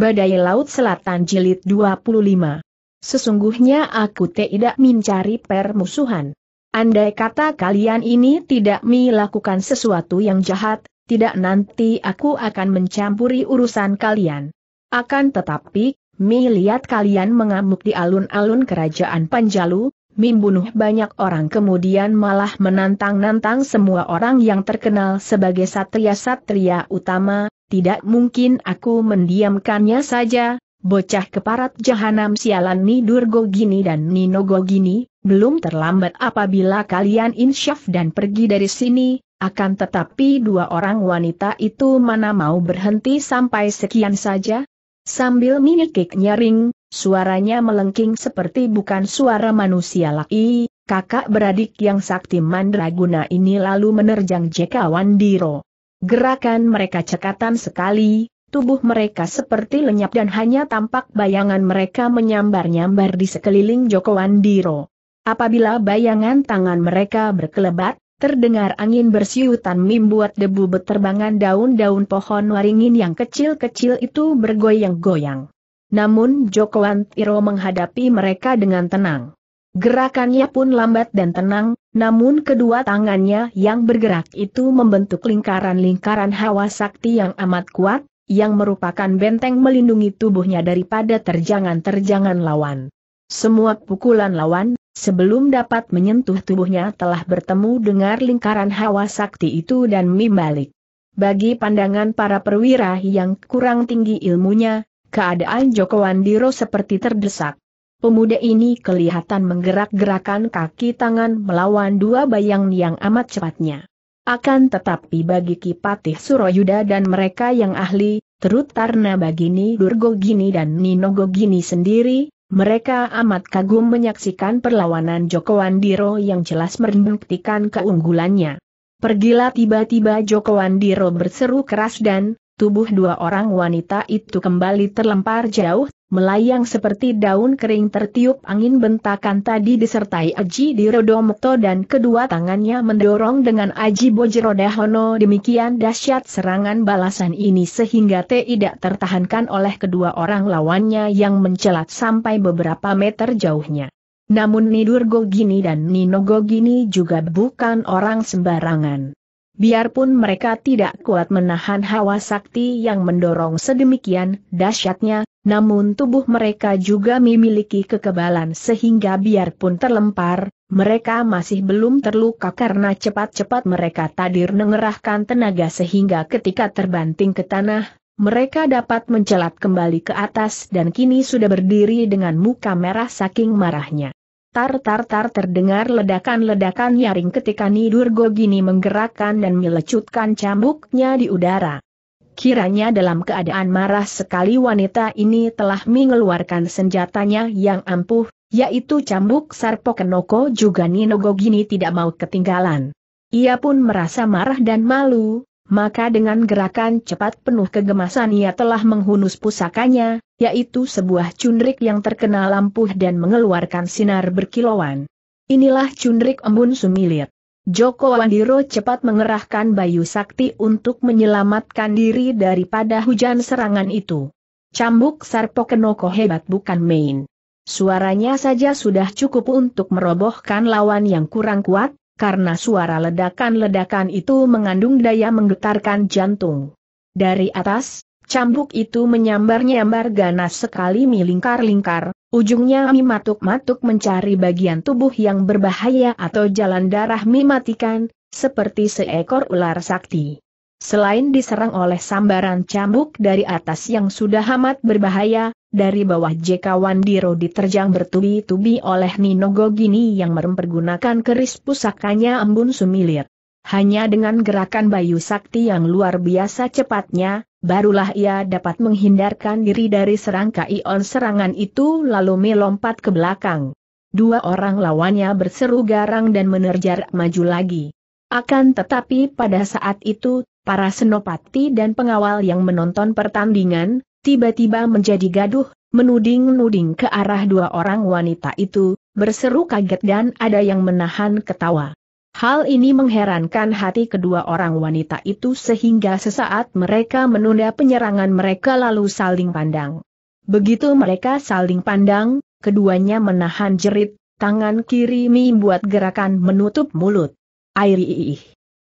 Badai Laut Selatan Jilid 25. Sesungguhnya aku tidak mencari permusuhan. Andai kata kalian ini tidak melakukan sesuatu yang jahat, tidak nanti aku akan mencampuri urusan kalian. Akan tetapi, mi lihat kalian mengamuk di alun-alun kerajaan Panjalu, mi banyak orang kemudian malah menantang-nantang semua orang yang terkenal sebagai satria-satria utama, tidak mungkin aku mendiamkannya saja, bocah keparat jahanam sialan Nidurgo Gini dan Ninogo Gini, belum terlambat apabila kalian insyaf dan pergi dari sini, akan tetapi dua orang wanita itu mana mau berhenti sampai sekian saja? Sambil minikik nyaring, suaranya melengking seperti bukan suara manusia laki, kakak beradik yang sakti mandraguna ini lalu menerjang Jekawan Wandiro. Gerakan mereka cekatan sekali, tubuh mereka seperti lenyap dan hanya tampak bayangan mereka menyambar-nyambar di sekeliling Joko Andiro. Apabila bayangan tangan mereka berkelebat, terdengar angin bersiutan membuat debu beterbangan daun-daun pohon waringin yang kecil-kecil itu bergoyang-goyang. Namun Joko Antiro menghadapi mereka dengan tenang. Gerakannya pun lambat dan tenang, namun kedua tangannya yang bergerak itu membentuk lingkaran-lingkaran hawa sakti yang amat kuat, yang merupakan benteng melindungi tubuhnya daripada terjangan-terjangan lawan. Semua pukulan lawan, sebelum dapat menyentuh tubuhnya telah bertemu dengan lingkaran hawa sakti itu dan membalik. Bagi pandangan para perwira yang kurang tinggi ilmunya, keadaan Joko Wandiro seperti terdesak. Pemuda ini kelihatan menggerak-gerakan kaki tangan melawan dua bayang yang amat cepatnya. Akan tetapi bagi Kipatih Suroyuda dan mereka yang ahli, terutama bagi Durgogini dan Ninogogini sendiri, mereka amat kagum menyaksikan perlawanan Joko Wandiro yang jelas membuktikan keunggulannya. Pergilah tiba-tiba Joko Wandiro berseru keras dan, tubuh dua orang wanita itu kembali terlempar jauh melayang seperti daun kering tertiup angin bentakan tadi disertai Aji Dirodomekto dan kedua tangannya mendorong dengan Aji Bojerodahono demikian dahsyat serangan balasan ini sehingga tidak tertahankan oleh kedua orang lawannya yang mencelat sampai beberapa meter jauhnya. Namun Nidur Gogini dan Nino Gogini juga bukan orang sembarangan. Biarpun mereka tidak kuat menahan hawa sakti yang mendorong sedemikian dahsyatnya, namun tubuh mereka juga memiliki kekebalan sehingga biarpun terlempar, mereka masih belum terluka karena cepat-cepat mereka tadir mengerahkan tenaga sehingga ketika terbanting ke tanah, mereka dapat mencelat kembali ke atas dan kini sudah berdiri dengan muka merah saking marahnya. Tar-tar-tar terdengar ledakan-ledakan nyaring ketika Nidurgo gini menggerakkan dan melecutkan cambuknya di udara. Kiranya dalam keadaan marah sekali wanita ini telah mengeluarkan senjatanya yang ampuh, yaitu cambuk Sarpokenoko juga Ninogogini Gogini tidak mau ketinggalan. Ia pun merasa marah dan malu, maka dengan gerakan cepat penuh kegemasan ia telah menghunus pusakanya, yaitu sebuah cundrik yang terkena lampuh dan mengeluarkan sinar berkilauan. Inilah cundrik embun sumilir. Joko Wandiro cepat mengerahkan Bayu Sakti untuk menyelamatkan diri daripada hujan serangan itu. Cambuk Sarpokenoko hebat bukan main. Suaranya saja sudah cukup untuk merobohkan lawan yang kurang kuat, karena suara ledakan-ledakan itu mengandung daya menggetarkan jantung. Dari atas, cambuk itu menyambar-nyambar ganas sekali melingkar-lingkar, Ujungnya Mi matuk-matuk mencari bagian tubuh yang berbahaya atau jalan darah Mi matikan, seperti seekor ular sakti. Selain diserang oleh sambaran cambuk dari atas yang sudah amat berbahaya, dari bawah JK Wandiro diterjang bertubi-tubi oleh Nino Gogini yang mempergunakan keris pusakanya embun sumilir. Hanya dengan gerakan Bayu Sakti yang luar biasa cepatnya, barulah ia dapat menghindarkan diri dari serangkaian serangan itu lalu melompat ke belakang. Dua orang lawannya berseru garang dan menerjar maju lagi. Akan tetapi pada saat itu, para senopati dan pengawal yang menonton pertandingan, tiba-tiba menjadi gaduh, menuding-nuding ke arah dua orang wanita itu, berseru kaget dan ada yang menahan ketawa. Hal ini mengherankan hati kedua orang wanita itu sehingga sesaat mereka menunda penyerangan mereka lalu saling pandang. Begitu mereka saling pandang, keduanya menahan jerit, tangan kiri membuat gerakan menutup mulut. Airi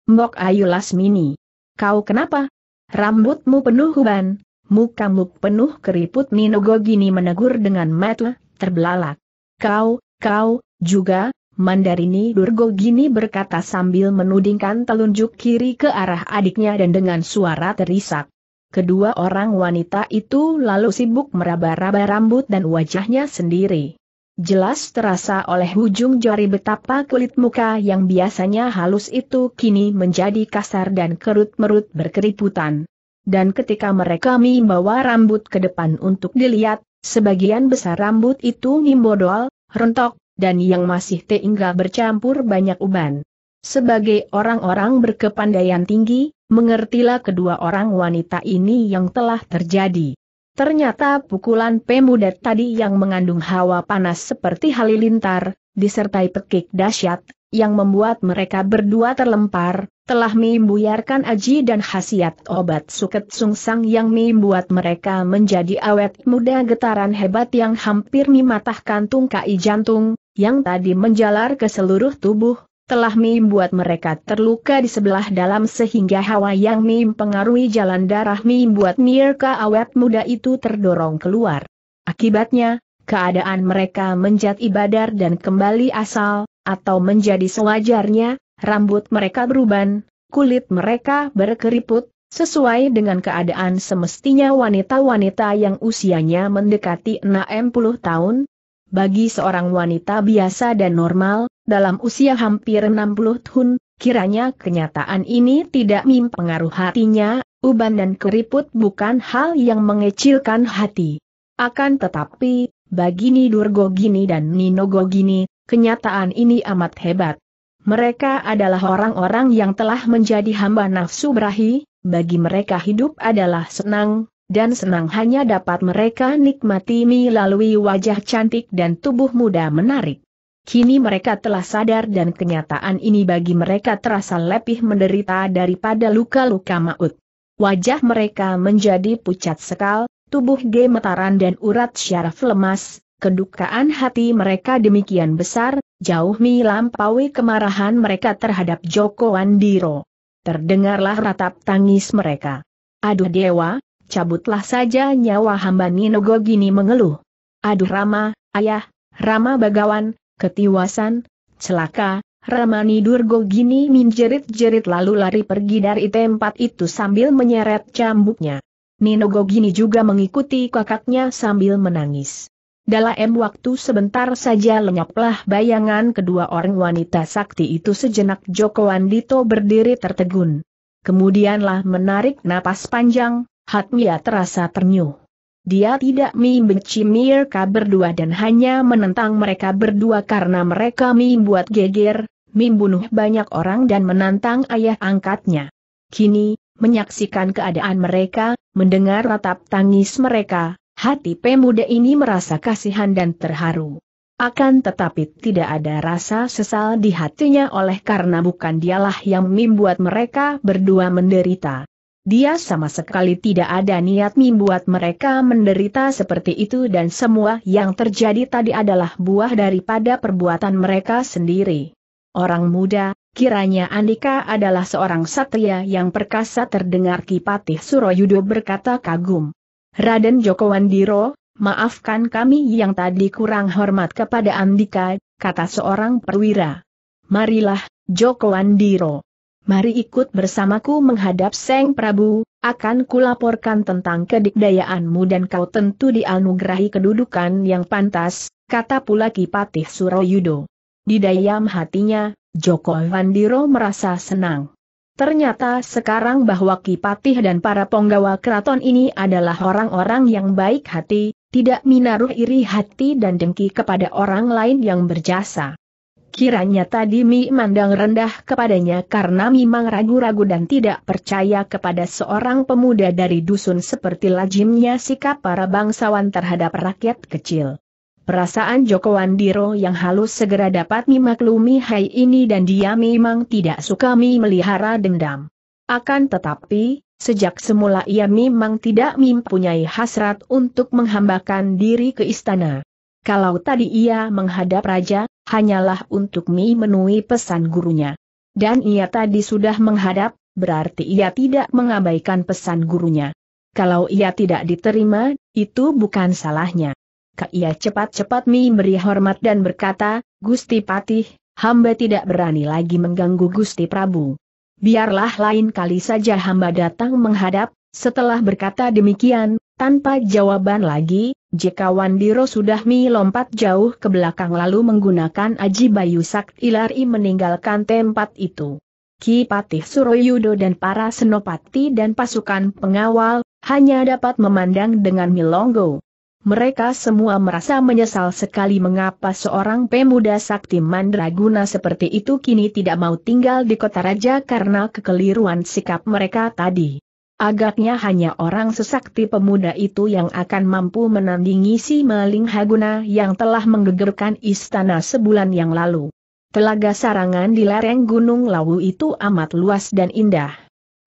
Mbok Ayu Lasmini. Kau kenapa? Rambutmu penuh huban, mukamu penuh keriput Nino Gogini menegur dengan mata, terbelalak. Kau, kau, juga, Mandarini Durgo Gini berkata sambil menudingkan telunjuk kiri ke arah adiknya dan dengan suara terisak. Kedua orang wanita itu lalu sibuk meraba-raba rambut dan wajahnya sendiri. Jelas terasa oleh ujung jari betapa kulit muka yang biasanya halus itu kini menjadi kasar dan kerut-merut berkeriputan. Dan ketika mereka membawa rambut ke depan untuk dilihat, sebagian besar rambut itu nimbodol, rontok dan yang masih tinggal bercampur banyak uban. Sebagai orang-orang berkepandaian tinggi, mengertilah kedua orang wanita ini yang telah terjadi. Ternyata pukulan pemuda tadi yang mengandung hawa panas seperti halilintar, disertai pekik dahsyat, yang membuat mereka berdua terlempar, telah membuyarkan aji dan khasiat obat suket sungsang yang membuat mereka menjadi awet muda getaran hebat yang hampir mematahkan tungkai jantung, yang tadi menjalar ke seluruh tubuh, telah membuat mereka terluka di sebelah dalam sehingga hawa yang mempengaruhi jalan darah membuat Mirka awet muda itu terdorong keluar. Akibatnya, keadaan mereka menjadi badar dan kembali asal, atau menjadi sewajarnya, rambut mereka beruban, kulit mereka berkeriput, sesuai dengan keadaan semestinya wanita-wanita yang usianya mendekati 60 tahun. Bagi seorang wanita biasa dan normal, dalam usia hampir 60 tahun, kiranya kenyataan ini tidak mempengaruhi hatinya, uban dan keriput bukan hal yang mengecilkan hati. Akan tetapi, bagi Nidurgo Gini dan Ninogo Gini, kenyataan ini amat hebat. Mereka adalah orang-orang yang telah menjadi hamba nafsu berahi, bagi mereka hidup adalah senang, dan senang hanya dapat mereka nikmati melalui wajah cantik dan tubuh muda menarik. Kini mereka telah sadar dan kenyataan ini bagi mereka terasa lebih menderita daripada luka-luka maut. Wajah mereka menjadi pucat sekal, tubuh gemetaran dan urat syaraf lemas, Kedukaan hati mereka demikian besar, jauh melampaui kemarahan mereka terhadap Joko Andiro. Terdengarlah ratap tangis mereka. Aduh dewa, cabutlah saja nyawa hamba Ninogo gini mengeluh. Aduh Rama, ayah, Rama Bagawan, ketiwasan, celaka, Rama Nidur gini minjerit-jerit lalu lari pergi dari tempat itu sambil menyeret cambuknya. Nino Gogini juga mengikuti kakaknya sambil menangis. Dalam waktu sebentar saja lenyaplah bayangan kedua orang wanita sakti itu sejenak Joko Andito berdiri tertegun. Kemudianlah menarik napas panjang, hatinya terasa ternyuh. Dia tidak membenci mereka berdua dan hanya menentang mereka berdua karena mereka membuat geger, membunuh banyak orang dan menantang ayah angkatnya. Kini, menyaksikan keadaan mereka, mendengar ratap tangis mereka, Hati pemuda ini merasa kasihan dan terharu. Akan tetapi tidak ada rasa sesal di hatinya oleh karena bukan dialah yang membuat mereka berdua menderita. Dia sama sekali tidak ada niat membuat mereka menderita seperti itu dan semua yang terjadi tadi adalah buah daripada perbuatan mereka sendiri. Orang muda, kiranya Andika adalah seorang satria yang perkasa terdengar Kipatih Suroyudo berkata kagum. Raden Joko Wandiro, maafkan kami yang tadi kurang hormat kepada Andika, kata seorang perwira. Marilah, Joko Wandiro. Mari ikut bersamaku menghadap Seng Prabu, akan kulaporkan tentang kedikdayaanmu dan kau tentu dianugerahi kedudukan yang pantas, kata pula Kipatih Suroyudo. Di dayam hatinya, Joko Wandiro merasa senang. Ternyata sekarang bahwa Kipatih dan para penggawa keraton ini adalah orang-orang yang baik hati, tidak minaruh iri hati dan dengki kepada orang lain yang berjasa. Kiranya tadi Mi mandang rendah kepadanya karena memang ragu-ragu dan tidak percaya kepada seorang pemuda dari dusun seperti lazimnya sikap para bangsawan terhadap rakyat kecil. Perasaan Joko Wandiro yang halus segera dapat memaklumi Hai ini dan dia memang tidak suka memelihara dendam. Akan tetapi, sejak semula ia memang tidak mempunyai hasrat untuk menghambakan diri ke istana. Kalau tadi ia menghadap raja, hanyalah untuk memenuhi pesan gurunya. Dan ia tadi sudah menghadap, berarti ia tidak mengabaikan pesan gurunya. Kalau ia tidak diterima, itu bukan salahnya. Ia cepat-cepat memberi hormat dan berkata, Gusti Patih, hamba tidak berani lagi mengganggu Gusti Prabu. Biarlah lain kali saja hamba datang menghadap, setelah berkata demikian, tanpa jawaban lagi, jika Wandiro sudah mi lompat jauh ke belakang lalu menggunakan Aji Bayu lari meninggalkan tempat itu. Ki Patih Suroyudo dan para senopati dan pasukan pengawal, hanya dapat memandang dengan milonggo. Mereka semua merasa menyesal sekali mengapa seorang pemuda sakti mandraguna seperti itu kini tidak mau tinggal di kota raja karena kekeliruan sikap mereka tadi. Agaknya hanya orang sesakti pemuda itu yang akan mampu menandingi si maling Haguna yang telah menggegerkan istana sebulan yang lalu. Telaga sarangan di lereng Gunung Lawu itu amat luas dan indah.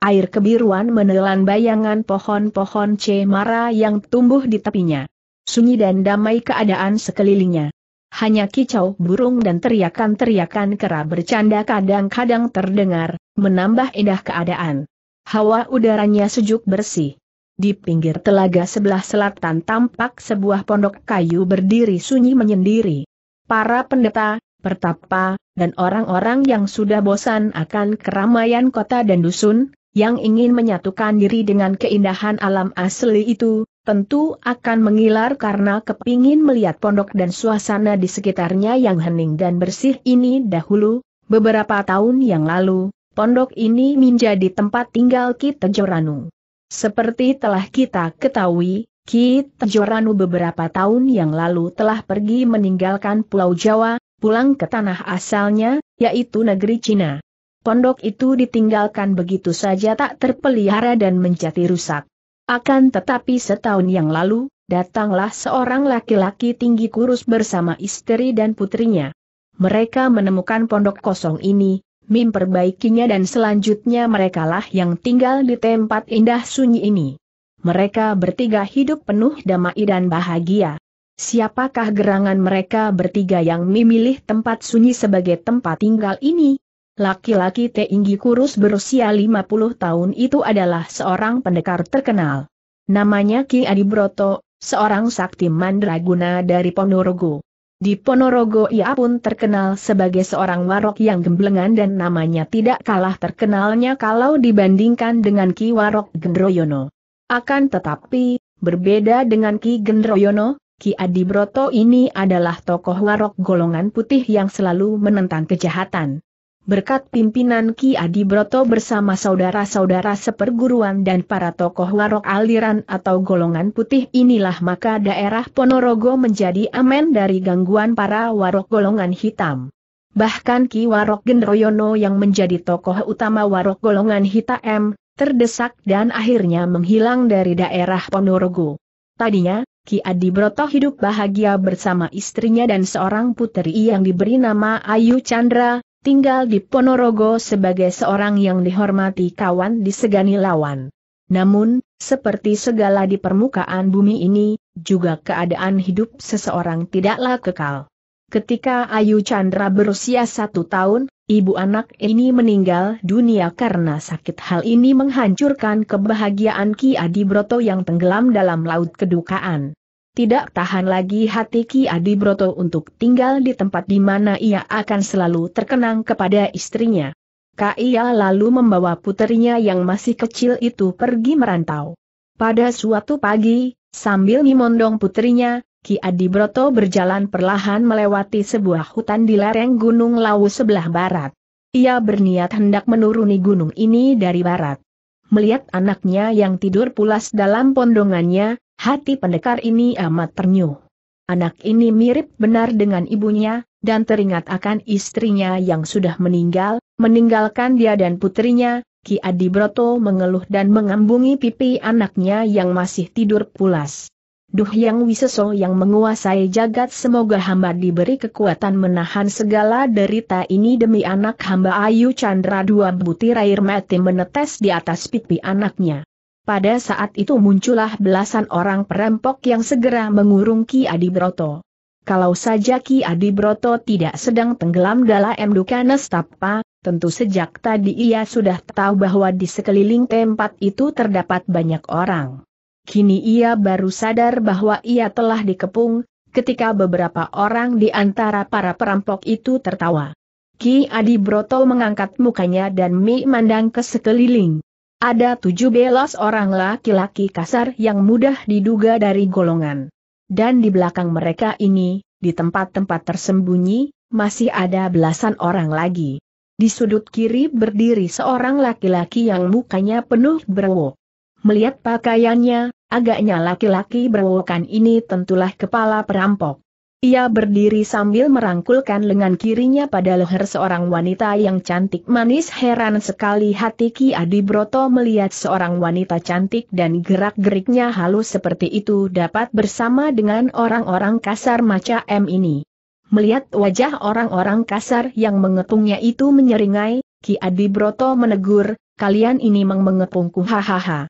Air kebiruan menelan bayangan pohon-pohon cemara yang tumbuh di tepinya. Sunyi dan damai keadaan sekelilingnya. Hanya kicau burung dan teriakan-teriakan kera bercanda kadang-kadang terdengar, menambah indah keadaan. Hawa udaranya sejuk bersih. Di pinggir telaga sebelah selatan tampak sebuah pondok kayu berdiri sunyi menyendiri. Para pendeta, pertapa, dan orang-orang yang sudah bosan akan keramaian kota dan dusun, yang ingin menyatukan diri dengan keindahan alam asli itu, tentu akan mengilar karena kepingin melihat pondok dan suasana di sekitarnya yang hening dan bersih ini dahulu, beberapa tahun yang lalu, pondok ini menjadi tempat tinggal Ki Tejoranu. Seperti telah kita ketahui, Ki Tejoranu beberapa tahun yang lalu telah pergi meninggalkan Pulau Jawa, pulang ke tanah asalnya, yaitu negeri Cina. Pondok itu ditinggalkan begitu saja tak terpelihara dan menjadi rusak. Akan tetapi setahun yang lalu, datanglah seorang laki-laki tinggi kurus bersama istri dan putrinya. Mereka menemukan pondok kosong ini, Mim perbaikinya dan selanjutnya merekalah yang tinggal di tempat indah sunyi ini. Mereka bertiga hidup penuh damai dan bahagia. Siapakah gerangan mereka bertiga yang memilih tempat sunyi sebagai tempat tinggal ini? Laki-laki tinggi kurus berusia 50 tahun itu adalah seorang pendekar terkenal. Namanya Ki Adi Broto, seorang sakti mandraguna dari Ponorogo. Di Ponorogo ia pun terkenal sebagai seorang warok yang gemblengan dan namanya tidak kalah terkenalnya kalau dibandingkan dengan Ki Warok Gendroyono. Akan tetapi, berbeda dengan Ki Gendroyono, Ki Adi Broto ini adalah tokoh warok golongan putih yang selalu menentang kejahatan berkat pimpinan Ki Adi Broto bersama saudara-saudara seperguruan dan para tokoh warok aliran atau golongan putih inilah maka daerah Ponorogo menjadi aman dari gangguan para warok golongan hitam. Bahkan Ki Warok Gendroyono yang menjadi tokoh utama warok golongan hitam, terdesak dan akhirnya menghilang dari daerah Ponorogo. Tadinya, Ki Adi Broto hidup bahagia bersama istrinya dan seorang putri yang diberi nama Ayu Chandra, tinggal di Ponorogo sebagai seorang yang dihormati kawan disegani lawan. Namun, seperti segala di permukaan bumi ini, juga keadaan hidup seseorang tidaklah kekal. Ketika Ayu Chandra berusia satu tahun, ibu anak ini meninggal dunia karena sakit hal ini menghancurkan kebahagiaan Ki Adi Broto yang tenggelam dalam laut kedukaan. Tidak tahan lagi hati Ki Adi Broto untuk tinggal di tempat di mana ia akan selalu terkenang kepada istrinya. Kaia lalu membawa putrinya yang masih kecil itu pergi merantau. Pada suatu pagi, sambil memondong putrinya, Ki Adi Broto berjalan perlahan melewati sebuah hutan di lereng Gunung Lawu sebelah barat. Ia berniat hendak menuruni gunung ini dari barat. Melihat anaknya yang tidur pulas dalam pondongannya, Hati pendekar ini amat ternyuh. Anak ini mirip benar dengan ibunya, dan teringat akan istrinya yang sudah meninggal, meninggalkan dia dan putrinya, Ki Adi Broto mengeluh dan mengambungi pipi anaknya yang masih tidur pulas. Duh Yang Wiseso yang menguasai jagat semoga hamba diberi kekuatan menahan segala derita ini demi anak hamba Ayu Chandra dua butir air mati menetes di atas pipi anaknya. Pada saat itu muncullah belasan orang perampok yang segera mengurung Ki Adi Broto. Kalau saja Ki Adi Broto tidak sedang tenggelam dalam duka nestapa, tentu sejak tadi ia sudah tahu bahwa di sekeliling tempat itu terdapat banyak orang. Kini ia baru sadar bahwa ia telah dikepung, ketika beberapa orang di antara para perampok itu tertawa. Ki Adi Broto mengangkat mukanya dan memandang ke sekeliling. Ada tujuh belas orang laki-laki kasar yang mudah diduga dari golongan. Dan di belakang mereka ini, di tempat-tempat tersembunyi, masih ada belasan orang lagi. Di sudut kiri berdiri seorang laki-laki yang mukanya penuh berwok. Melihat pakaiannya, agaknya laki-laki berwokan ini tentulah kepala perampok. Ia berdiri sambil merangkulkan lengan kirinya pada leher seorang wanita yang cantik manis heran sekali hati Ki Adi Broto melihat seorang wanita cantik dan gerak-geriknya halus seperti itu dapat bersama dengan orang-orang kasar macam M ini. Melihat wajah orang-orang kasar yang mengepungnya itu menyeringai, Ki Adi Broto menegur, kalian ini mengepungku hahaha.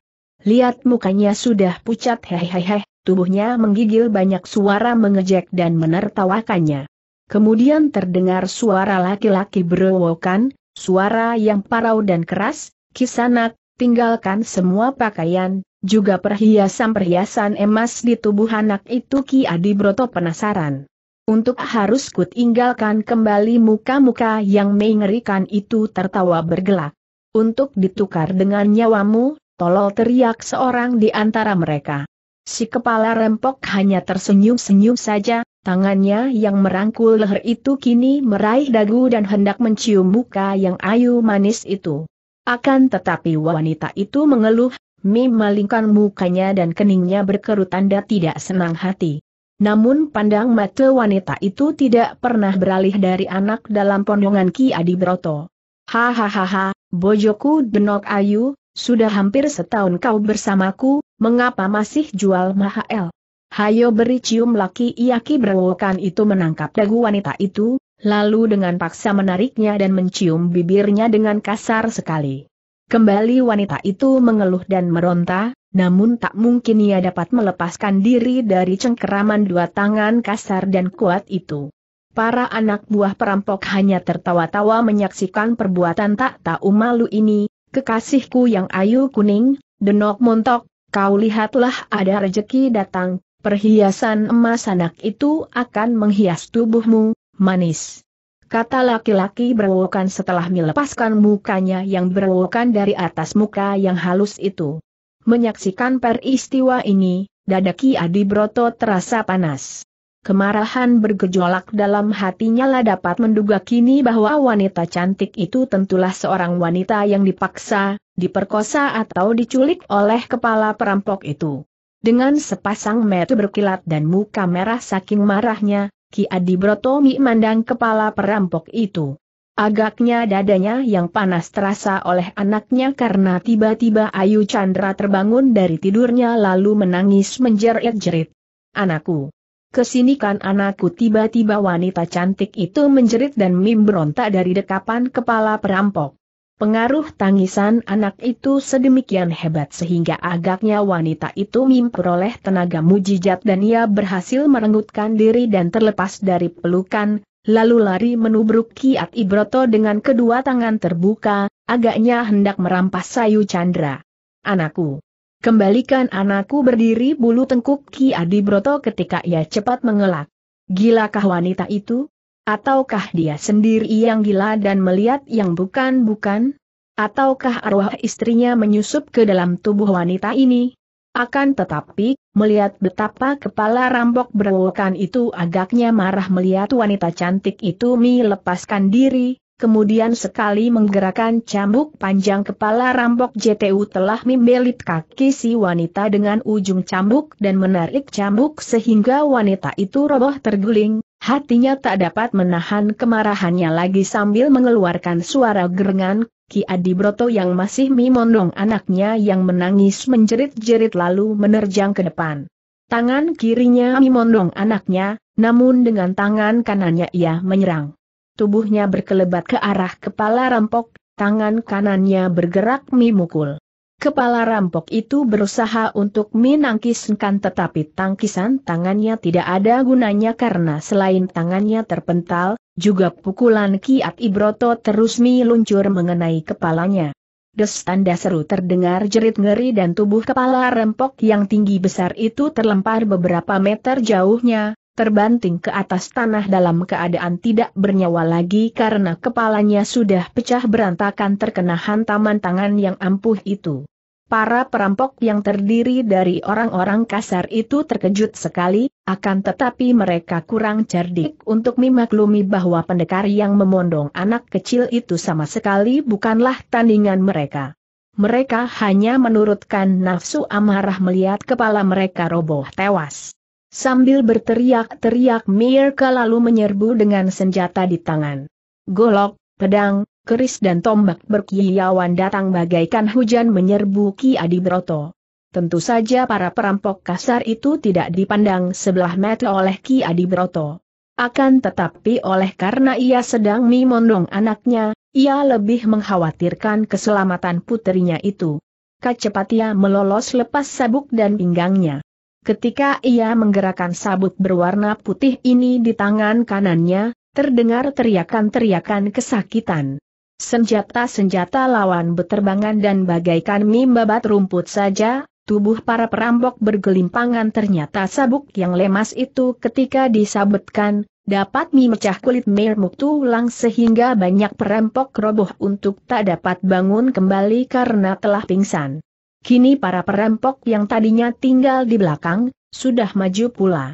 Lihat mukanya sudah pucat hehehe, tubuhnya menggigil banyak suara mengejek dan menertawakannya. Kemudian terdengar suara laki-laki berewokan, suara yang parau dan keras, kisanak, tinggalkan semua pakaian, juga perhiasan-perhiasan emas di tubuh anak itu Ki Adi Broto penasaran. Untuk harus kutinggalkan kembali muka-muka yang mengerikan itu tertawa bergelak. Untuk ditukar dengan nyawamu, Tolol teriak seorang di antara mereka. Si kepala rempok hanya tersenyum-senyum saja, tangannya yang merangkul leher itu kini meraih dagu dan hendak mencium muka yang ayu manis itu. Akan tetapi wanita itu mengeluh, memalingkan mukanya dan keningnya berkerut tanda tidak senang hati. Namun pandang mata wanita itu tidak pernah beralih dari anak dalam pondongan Ki Adi Broto. Hahaha, bojoku denok ayu, sudah hampir setahun kau bersamaku, mengapa masih jual mahal? Hayo beri cium laki Iaki berwokan itu menangkap dagu wanita itu, lalu dengan paksa menariknya dan mencium bibirnya dengan kasar sekali. Kembali wanita itu mengeluh dan meronta, namun tak mungkin ia dapat melepaskan diri dari cengkeraman dua tangan kasar dan kuat itu. Para anak buah perampok hanya tertawa-tawa menyaksikan perbuatan tak tahu malu ini, Kekasihku yang ayu kuning, denok montok, kau lihatlah ada rejeki datang, perhiasan emas anak itu akan menghias tubuhmu, manis. Kata laki-laki berwokan setelah melepaskan mukanya yang berwokan dari atas muka yang halus itu. Menyaksikan peristiwa ini, dadaki Adi Broto terasa panas. Kemarahan bergejolak dalam hatinya lah dapat menduga kini bahwa wanita cantik itu tentulah seorang wanita yang dipaksa, diperkosa atau diculik oleh kepala perampok itu. Dengan sepasang mata berkilat dan muka merah saking marahnya, Ki Adi Broto memandang kepala perampok itu. Agaknya dadanya yang panas terasa oleh anaknya karena tiba-tiba Ayu Chandra terbangun dari tidurnya lalu menangis menjerit-jerit. Anakku! Kesinikan anakku tiba-tiba wanita cantik itu menjerit dan Mim berontak dari dekapan kepala perampok. Pengaruh tangisan anak itu sedemikian hebat sehingga agaknya wanita itu Mim peroleh tenaga mujijat dan ia berhasil merenggutkan diri dan terlepas dari pelukan, lalu lari menubruk Kiat Ibroto dengan kedua tangan terbuka, agaknya hendak merampas sayu Chandra. Anakku! Kembalikan anakku berdiri bulu tengkuk Ki Adi Broto ketika ia cepat mengelak. Gilakah wanita itu? Ataukah dia sendiri yang gila dan melihat yang bukan-bukan? Ataukah arwah istrinya menyusup ke dalam tubuh wanita ini? Akan tetapi, melihat betapa kepala rampok berwokan itu agaknya marah melihat wanita cantik itu melepaskan diri, kemudian sekali menggerakkan cambuk panjang kepala rampok JTU telah membelit kaki si wanita dengan ujung cambuk dan menarik cambuk sehingga wanita itu roboh terguling, hatinya tak dapat menahan kemarahannya lagi sambil mengeluarkan suara gerengan, Ki Adi Broto yang masih mimondong anaknya yang menangis menjerit-jerit lalu menerjang ke depan. Tangan kirinya mimondong anaknya, namun dengan tangan kanannya ia menyerang tubuhnya berkelebat ke arah kepala rampok, tangan kanannya bergerak memukul. Kepala rampok itu berusaha untuk menangkiskan tetapi tangkisan tangannya tidak ada gunanya karena selain tangannya terpental, juga pukulan Kiat Ibroto terus meluncur mengenai kepalanya. Des tanda seru terdengar jerit ngeri dan tubuh kepala rempok yang tinggi besar itu terlempar beberapa meter jauhnya, terbanting ke atas tanah dalam keadaan tidak bernyawa lagi karena kepalanya sudah pecah berantakan terkena hantaman tangan yang ampuh itu. Para perampok yang terdiri dari orang-orang kasar itu terkejut sekali, akan tetapi mereka kurang cerdik untuk memaklumi bahwa pendekar yang memondong anak kecil itu sama sekali bukanlah tandingan mereka. Mereka hanya menurutkan nafsu amarah melihat kepala mereka roboh tewas. Sambil berteriak-teriak Mirka lalu menyerbu dengan senjata di tangan. Golok, pedang, keris dan tombak berkiyawan datang bagaikan hujan menyerbu Ki Adi Broto. Tentu saja para perampok kasar itu tidak dipandang sebelah mata oleh Ki Adi Broto. Akan tetapi oleh karena ia sedang mimondong anaknya, ia lebih mengkhawatirkan keselamatan putrinya itu. Kacepat melolos lepas sabuk dan pinggangnya. Ketika ia menggerakkan sabuk berwarna putih ini di tangan kanannya, terdengar teriakan-teriakan kesakitan. Senjata-senjata lawan beterbangan dan bagaikan mimbabat rumput saja, tubuh para perampok bergelimpangan ternyata sabuk yang lemas itu ketika disabetkan, dapat memecah kulit mermuk tulang sehingga banyak perampok roboh untuk tak dapat bangun kembali karena telah pingsan. Kini para perampok yang tadinya tinggal di belakang, sudah maju pula.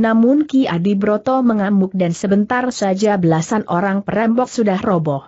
Namun Ki Adi Broto mengamuk dan sebentar saja belasan orang perampok sudah roboh.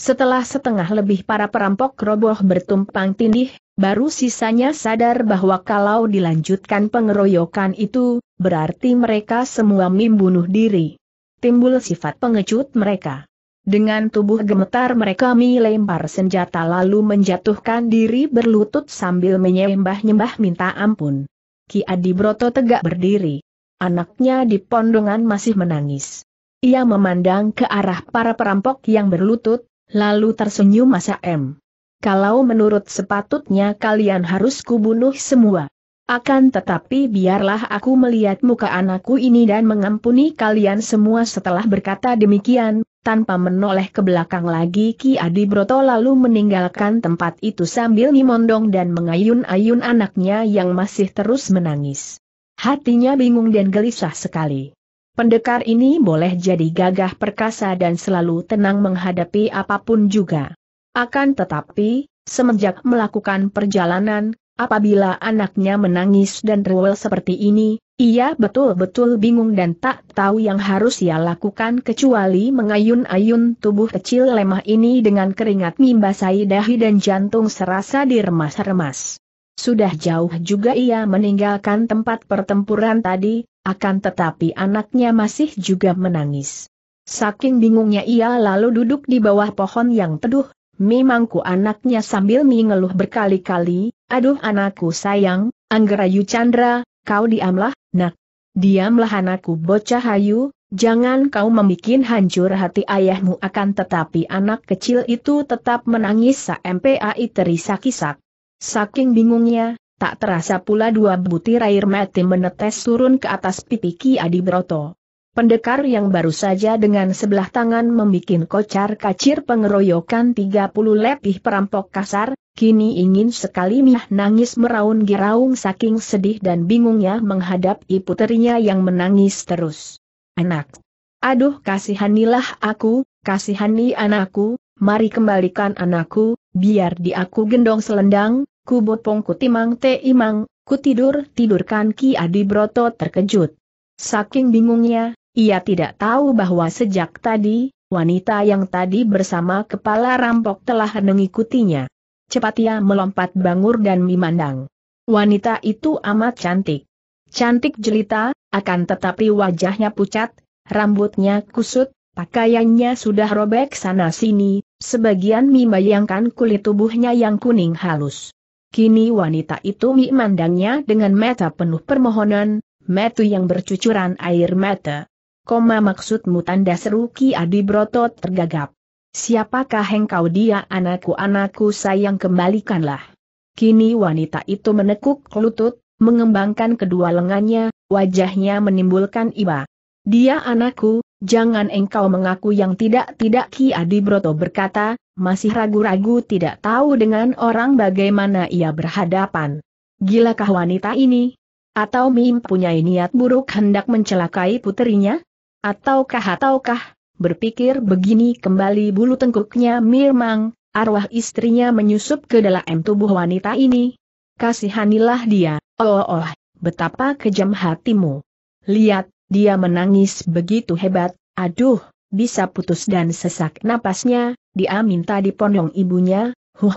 Setelah setengah lebih para perampok roboh bertumpang tindih, baru sisanya sadar bahwa kalau dilanjutkan pengeroyokan itu, berarti mereka semua membunuh diri. Timbul sifat pengecut mereka. Dengan tubuh gemetar mereka melempar senjata lalu menjatuhkan diri berlutut sambil menyembah-nyembah minta ampun. Ki Adi Broto tegak berdiri. Anaknya di pondongan masih menangis. Ia memandang ke arah para perampok yang berlutut, lalu tersenyum masa M. Kalau menurut sepatutnya kalian harus kubunuh semua. Akan tetapi biarlah aku melihat muka anakku ini dan mengampuni kalian semua setelah berkata demikian, tanpa menoleh ke belakang lagi Ki Adi Broto lalu meninggalkan tempat itu sambil nyimondong dan mengayun-ayun anaknya yang masih terus menangis. Hatinya bingung dan gelisah sekali. Pendekar ini boleh jadi gagah perkasa dan selalu tenang menghadapi apapun juga. Akan tetapi, semenjak melakukan perjalanan, apabila anaknya menangis dan rewel seperti ini, ia betul-betul bingung dan tak tahu yang harus ia lakukan kecuali mengayun-ayun tubuh kecil lemah ini dengan keringat membasahi dahi dan jantung serasa diremas-remas. Sudah jauh juga ia meninggalkan tempat pertempuran tadi, akan tetapi anaknya masih juga menangis. Saking bingungnya ia lalu duduk di bawah pohon yang teduh, memangku anaknya sambil mengeluh berkali-kali, aduh anakku sayang, Anggerayu Chandra, kau diamlah, Nak, diamlah anakku bocah hayu, jangan kau membuat hancur hati ayahmu akan tetapi anak kecil itu tetap menangis MPAI terisak-isak. Saking bingungnya, tak terasa pula dua butir air mati menetes turun ke atas pipi Ki Adi Broto. Pendekar yang baru saja dengan sebelah tangan membuat kocar kacir pengeroyokan 30 lebih perampok kasar, kini ingin sekali Miah nangis meraung giraung saking sedih dan bingungnya menghadapi puterinya yang menangis terus. Anak. Aduh kasihanilah aku, kasihani anakku, mari kembalikan anakku, biar di aku gendong selendang, ku ku kutimang te imang, tidur tidurkan Ki Adi Broto terkejut. Saking bingungnya, ia tidak tahu bahwa sejak tadi, wanita yang tadi bersama kepala rampok telah mengikutinya. Cepat ia melompat bangur dan memandang. Wanita itu amat cantik. Cantik jelita, akan tetapi wajahnya pucat, rambutnya kusut, pakaiannya sudah robek sana-sini, sebagian membayangkan kulit tubuhnya yang kuning halus. Kini wanita itu memandangnya dengan mata penuh permohonan, metu yang bercucuran air mata. Koma maksudmu tanda seru Ki Adi Broto tergagap. Siapakah engkau dia anakku-anakku sayang kembalikanlah. Kini wanita itu menekuk lutut, mengembangkan kedua lengannya, wajahnya menimbulkan iba. Dia anakku, jangan engkau mengaku yang tidak-tidak Ki Adi Broto berkata, masih ragu-ragu tidak tahu dengan orang bagaimana ia berhadapan. Gilakah wanita ini? Atau Mim punya niat buruk hendak mencelakai puterinya? Ataukah ataukah, berpikir begini kembali bulu tengkuknya mirmang, arwah istrinya menyusup ke dalam tubuh wanita ini. Kasihanilah dia, oh oh, betapa kejam hatimu. Lihat, dia menangis begitu hebat, aduh, bisa putus dan sesak napasnya, dia minta diponong ibunya, hu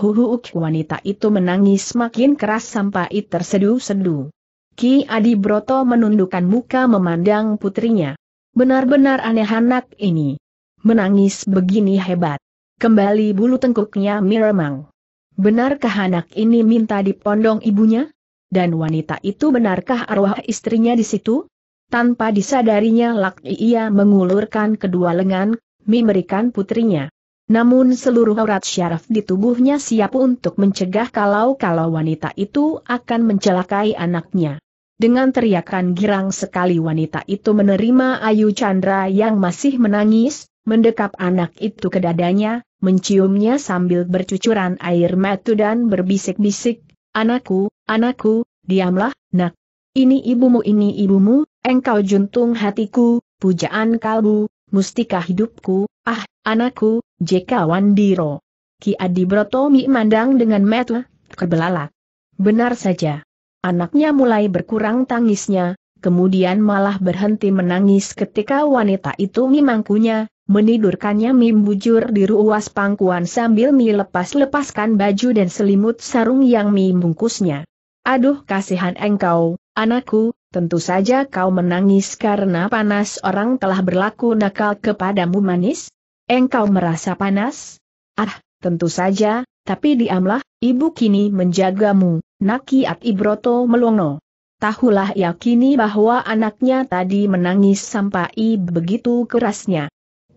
wanita itu menangis makin keras sampai terseduh-seduh. Ki Adi Broto menundukkan muka memandang putrinya. Benar-benar aneh anak ini. Menangis begini hebat. Kembali bulu tengkuknya miremang. Benarkah anak ini minta dipondong ibunya? Dan wanita itu benarkah arwah istrinya di situ? Tanpa disadarinya laki ia mengulurkan kedua lengan, memberikan putrinya. Namun seluruh aurat syaraf di tubuhnya siap untuk mencegah kalau-kalau wanita itu akan mencelakai anaknya. Dengan teriakan girang sekali wanita itu menerima Ayu Chandra yang masih menangis, mendekap anak itu ke dadanya, menciumnya sambil bercucuran air mata dan berbisik-bisik, Anakku, anakku, diamlah, nak. Ini ibumu ini ibumu, engkau juntung hatiku, pujaan kalbu, mustika hidupku, ah, anakku, JK Wandiro. Ki Adi Broto Mi mandang dengan mata, kebelalak. Benar saja. Anaknya mulai berkurang tangisnya, kemudian malah berhenti menangis ketika wanita itu memangkunya, menidurkannya Mim bujur di ruas pangkuan sambil Mi lepas-lepaskan baju dan selimut sarung yang Mi bungkusnya. Aduh kasihan engkau, anakku, tentu saja kau menangis karena panas orang telah berlaku nakal kepadamu manis? Engkau merasa panas? Ah, tentu saja, tapi diamlah, Ibu kini menjagamu, Nakiat Ibroto melongo. Tahulah yakini bahwa anaknya tadi menangis sampai begitu kerasnya.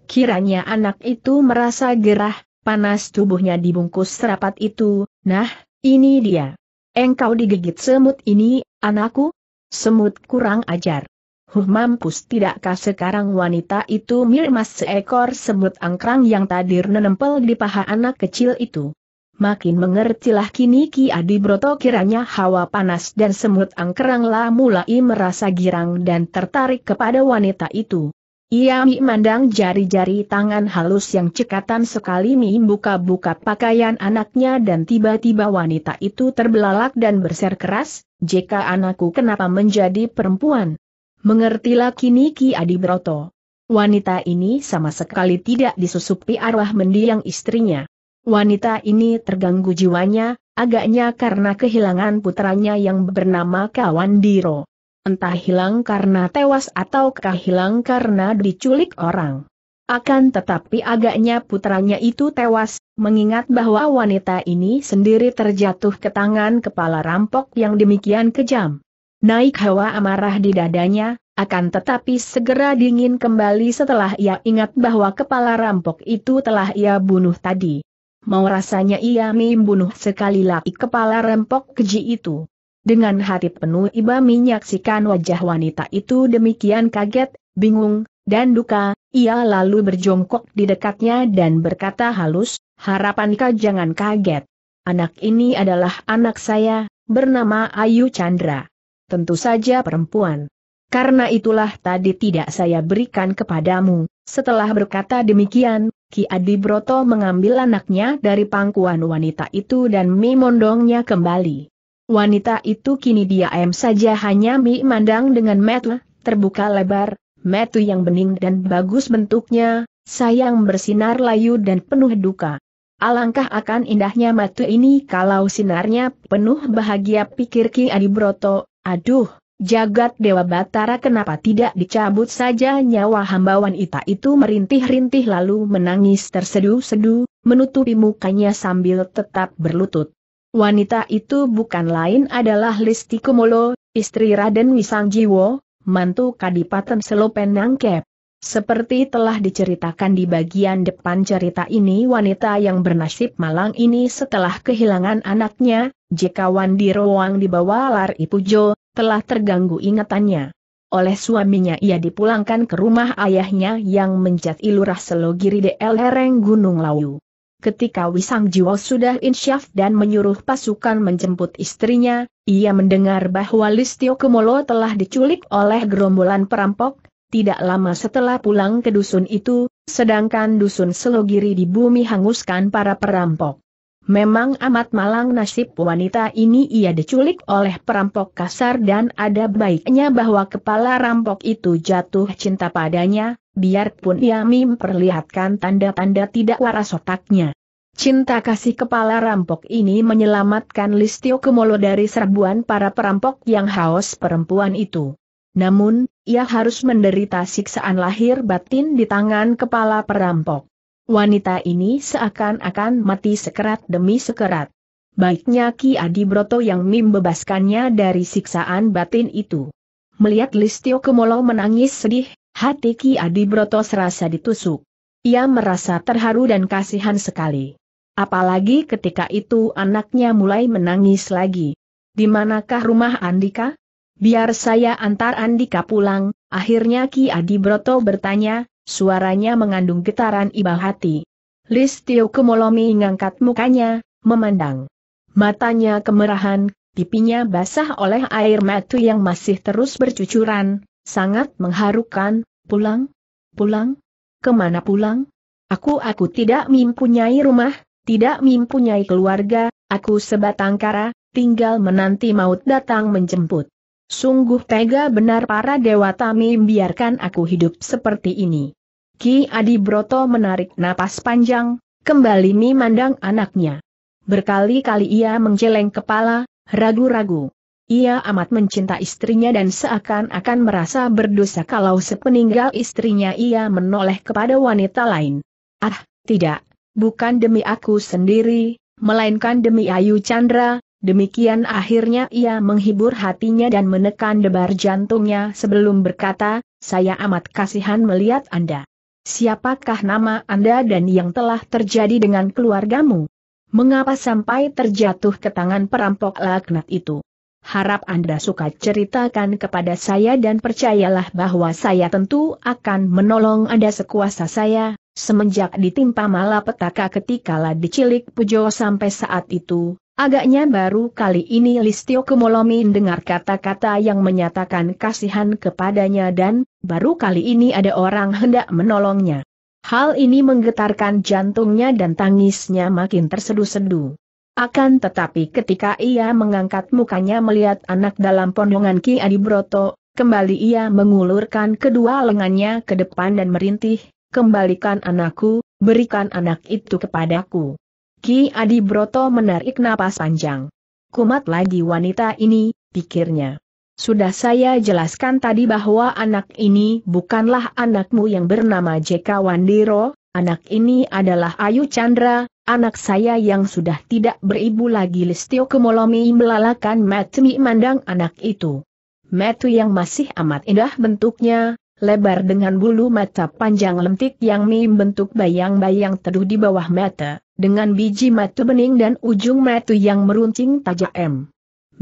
Kiranya anak itu merasa gerah, panas tubuhnya dibungkus serapat itu, nah, ini dia. Engkau digigit semut ini, anakku? Semut kurang ajar. Huh mampus tidakkah sekarang wanita itu mirmas seekor semut angkrang yang tadi menempel di paha anak kecil itu? makin mengertilah kini Ki Adi Broto kiranya hawa panas dan semut angkeranglah mulai merasa girang dan tertarik kepada wanita itu. Ia memandang jari-jari tangan halus yang cekatan sekali membuka-buka pakaian anaknya dan tiba-tiba wanita itu terbelalak dan berser keras, jika anakku kenapa menjadi perempuan? Mengertilah kini Ki Adi Broto. Wanita ini sama sekali tidak disusupi arwah mendiang istrinya. Wanita ini terganggu jiwanya, agaknya karena kehilangan putranya yang bernama Kawan Diro. Entah hilang karena tewas atau hilang karena diculik orang. Akan tetapi agaknya putranya itu tewas, mengingat bahwa wanita ini sendiri terjatuh ke tangan kepala rampok yang demikian kejam. Naik hawa amarah di dadanya, akan tetapi segera dingin kembali setelah ia ingat bahwa kepala rampok itu telah ia bunuh tadi. Mau rasanya ia membunuh sekali lagi kepala rempok keji itu. Dengan hati penuh iba menyaksikan wajah wanita itu demikian kaget, bingung, dan duka, ia lalu berjongkok di dekatnya dan berkata halus, harapankah jangan kaget. Anak ini adalah anak saya, bernama Ayu Chandra. Tentu saja perempuan. Karena itulah tadi tidak saya berikan kepadamu, setelah berkata demikian, Ki Adi Broto mengambil anaknya dari pangkuan wanita itu dan memondongnya kembali. Wanita itu kini diam saja hanya memandang dengan metu, terbuka lebar, metu yang bening dan bagus bentuknya, sayang bersinar layu dan penuh duka. Alangkah akan indahnya metu ini kalau sinarnya penuh bahagia pikir Ki Adi Broto, aduh, Jagat Dewa Batara kenapa tidak dicabut saja nyawa hambawan Ita itu merintih-rintih lalu menangis tersedu-sedu menutupi mukanya sambil tetap berlutut. Wanita itu bukan lain adalah Listi Kumolo, istri Raden Wisangjiwo, mantu Kadipaten Selopen Nangkep. Seperti telah diceritakan di bagian depan cerita ini wanita yang bernasib malang ini setelah kehilangan anaknya, Jekawan di Roang dibawa Lar Ipujo, telah terganggu ingatannya. Oleh suaminya ia dipulangkan ke rumah ayahnya yang mencat ilurah selogiri di lereng Gunung Lawu. Ketika Wisang Jiwo sudah insyaf dan menyuruh pasukan menjemput istrinya, ia mendengar bahwa Listio Kemolo telah diculik oleh gerombolan perampok, tidak lama setelah pulang ke dusun itu, sedangkan dusun Selogiri di bumi hanguskan para perampok. Memang amat malang nasib wanita ini ia diculik oleh perampok kasar dan ada baiknya bahwa kepala rampok itu jatuh cinta padanya, biarpun ia memperlihatkan tanda-tanda tidak waras otaknya. Cinta kasih kepala rampok ini menyelamatkan Listio Kemolo dari serbuan para perampok yang haus perempuan itu. Namun, ia harus menderita siksaan lahir batin di tangan kepala perampok. Wanita ini seakan-akan mati sekerat demi sekerat. Baiknya Ki Adi Broto yang membebaskannya dari siksaan batin itu. Melihat Listio Kemolo menangis sedih, hati Ki Adi Broto serasa ditusuk. Ia merasa terharu dan kasihan sekali. Apalagi ketika itu anaknya mulai menangis lagi. Di manakah rumah Andika? Biar saya antar Andika pulang, akhirnya Ki Adi Broto bertanya, Suaranya mengandung getaran iba hati. Listio Kemolomi mengangkat mukanya, memandang. Matanya kemerahan, pipinya basah oleh air mata yang masih terus bercucuran, sangat mengharukan, pulang? Pulang? Kemana pulang? Aku aku tidak mempunyai rumah, tidak mempunyai keluarga, aku sebatang kara, tinggal menanti maut datang menjemput. Sungguh tega benar para dewa tami membiarkan aku hidup seperti ini. Ki Adi Broto menarik napas panjang, kembali memandang anaknya. Berkali-kali ia menjeleng kepala, ragu-ragu. Ia amat mencinta istrinya dan seakan-akan merasa berdosa kalau sepeninggal istrinya ia menoleh kepada wanita lain. Ah, tidak, bukan demi aku sendiri, melainkan demi Ayu Chandra, Demikian akhirnya ia menghibur hatinya dan menekan debar jantungnya sebelum berkata, saya amat kasihan melihat Anda. Siapakah nama Anda dan yang telah terjadi dengan keluargamu? Mengapa sampai terjatuh ke tangan perampok laknat itu? Harap Anda suka ceritakan kepada saya dan percayalah bahwa saya tentu akan menolong Anda sekuasa saya, semenjak ditimpa malapetaka ketika ketikala dicilik Pujo sampai saat itu, Agaknya baru kali ini Listio Kumolomi mendengar kata-kata yang menyatakan kasihan kepadanya dan, baru kali ini ada orang hendak menolongnya. Hal ini menggetarkan jantungnya dan tangisnya makin tersedu-sedu. Akan tetapi ketika ia mengangkat mukanya melihat anak dalam pondongan Ki Adi Broto, kembali ia mengulurkan kedua lengannya ke depan dan merintih, kembalikan anakku, berikan anak itu kepadaku. Ki Adi Broto menarik napas panjang. Kumat lagi wanita ini, pikirnya. Sudah saya jelaskan tadi bahwa anak ini bukanlah anakmu yang bernama JK Wandiro, anak ini adalah Ayu Chandra, anak saya yang sudah tidak beribu lagi Listio Kemolomi melalakan Matmi mandang anak itu. Matu yang masih amat indah bentuknya, lebar dengan bulu mata panjang lentik yang membentuk bayang-bayang teduh di bawah mata dengan biji mata bening dan ujung mata yang meruncing tajam.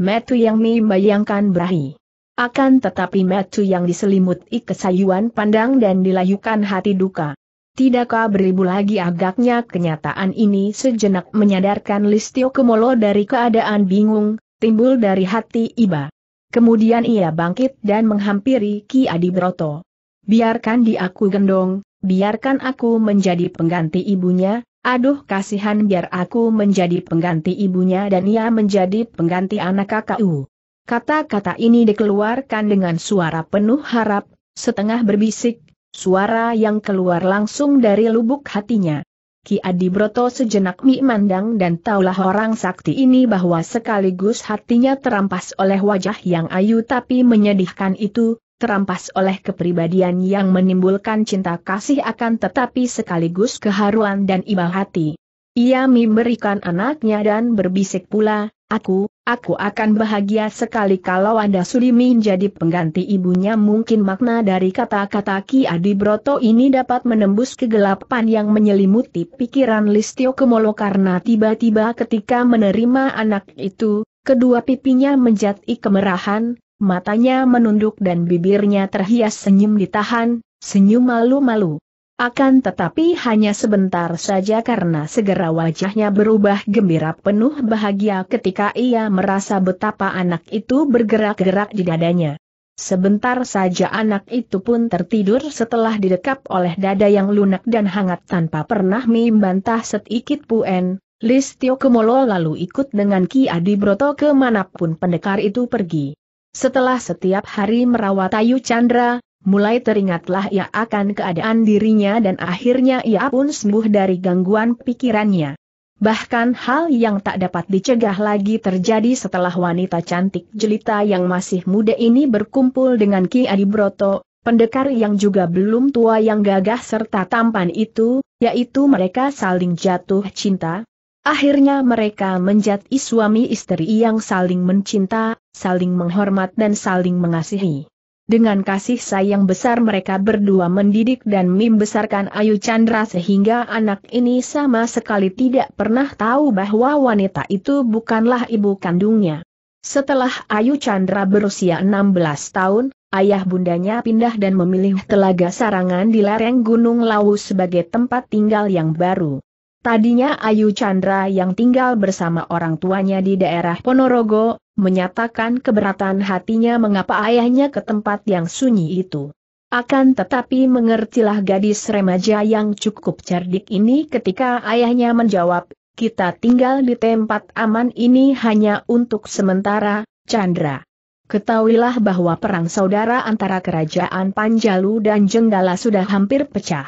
Mata yang membayangkan berahi. Akan tetapi mata yang diselimuti kesayuan pandang dan dilayukan hati duka. Tidakkah beribu lagi agaknya kenyataan ini sejenak menyadarkan Listio Kemolo dari keadaan bingung, timbul dari hati iba. Kemudian ia bangkit dan menghampiri Ki Adi Broto. Biarkan di aku gendong, biarkan aku menjadi pengganti ibunya, Aduh kasihan biar aku menjadi pengganti ibunya dan ia menjadi pengganti anak kakakku. Uh. Kata-kata ini dikeluarkan dengan suara penuh harap, setengah berbisik, suara yang keluar langsung dari lubuk hatinya. Ki Adi Broto sejenak memandang dan taulah orang sakti ini bahwa sekaligus hatinya terampas oleh wajah yang ayu tapi menyedihkan itu, terampas oleh kepribadian yang menimbulkan cinta kasih akan tetapi sekaligus keharuan dan iba hati. Ia memberikan anaknya dan berbisik pula, aku, aku akan bahagia sekali kalau Anda sudi menjadi pengganti ibunya mungkin makna dari kata-kata Ki Adi Broto ini dapat menembus kegelapan yang menyelimuti pikiran Listio Kemolo karena tiba-tiba ketika menerima anak itu, kedua pipinya menjadi kemerahan, matanya menunduk dan bibirnya terhias senyum ditahan, senyum malu-malu. Akan tetapi hanya sebentar saja karena segera wajahnya berubah gembira penuh bahagia ketika ia merasa betapa anak itu bergerak-gerak di dadanya. Sebentar saja anak itu pun tertidur setelah didekap oleh dada yang lunak dan hangat tanpa pernah membantah sedikit pun. Listio Kemolo lalu ikut dengan Ki Adi Broto kemanapun pendekar itu pergi. Setelah setiap hari merawat Ayu Chandra, mulai teringatlah ia akan keadaan dirinya dan akhirnya ia pun sembuh dari gangguan pikirannya. Bahkan hal yang tak dapat dicegah lagi terjadi setelah wanita cantik jelita yang masih muda ini berkumpul dengan Ki Adi Broto, pendekar yang juga belum tua yang gagah serta tampan itu, yaitu mereka saling jatuh cinta, Akhirnya mereka menjadi suami istri yang saling mencinta, saling menghormat dan saling mengasihi. Dengan kasih sayang besar mereka berdua mendidik dan membesarkan Ayu Chandra sehingga anak ini sama sekali tidak pernah tahu bahwa wanita itu bukanlah ibu kandungnya. Setelah Ayu Chandra berusia 16 tahun, ayah bundanya pindah dan memilih Telaga Sarangan di lereng Gunung Lawu sebagai tempat tinggal yang baru. Tadinya Ayu Chandra yang tinggal bersama orang tuanya di daerah Ponorogo, menyatakan keberatan hatinya mengapa ayahnya ke tempat yang sunyi itu. Akan tetapi mengertilah gadis remaja yang cukup cerdik ini ketika ayahnya menjawab, kita tinggal di tempat aman ini hanya untuk sementara, Chandra. Ketahuilah bahwa perang saudara antara kerajaan Panjalu dan Jenggala sudah hampir pecah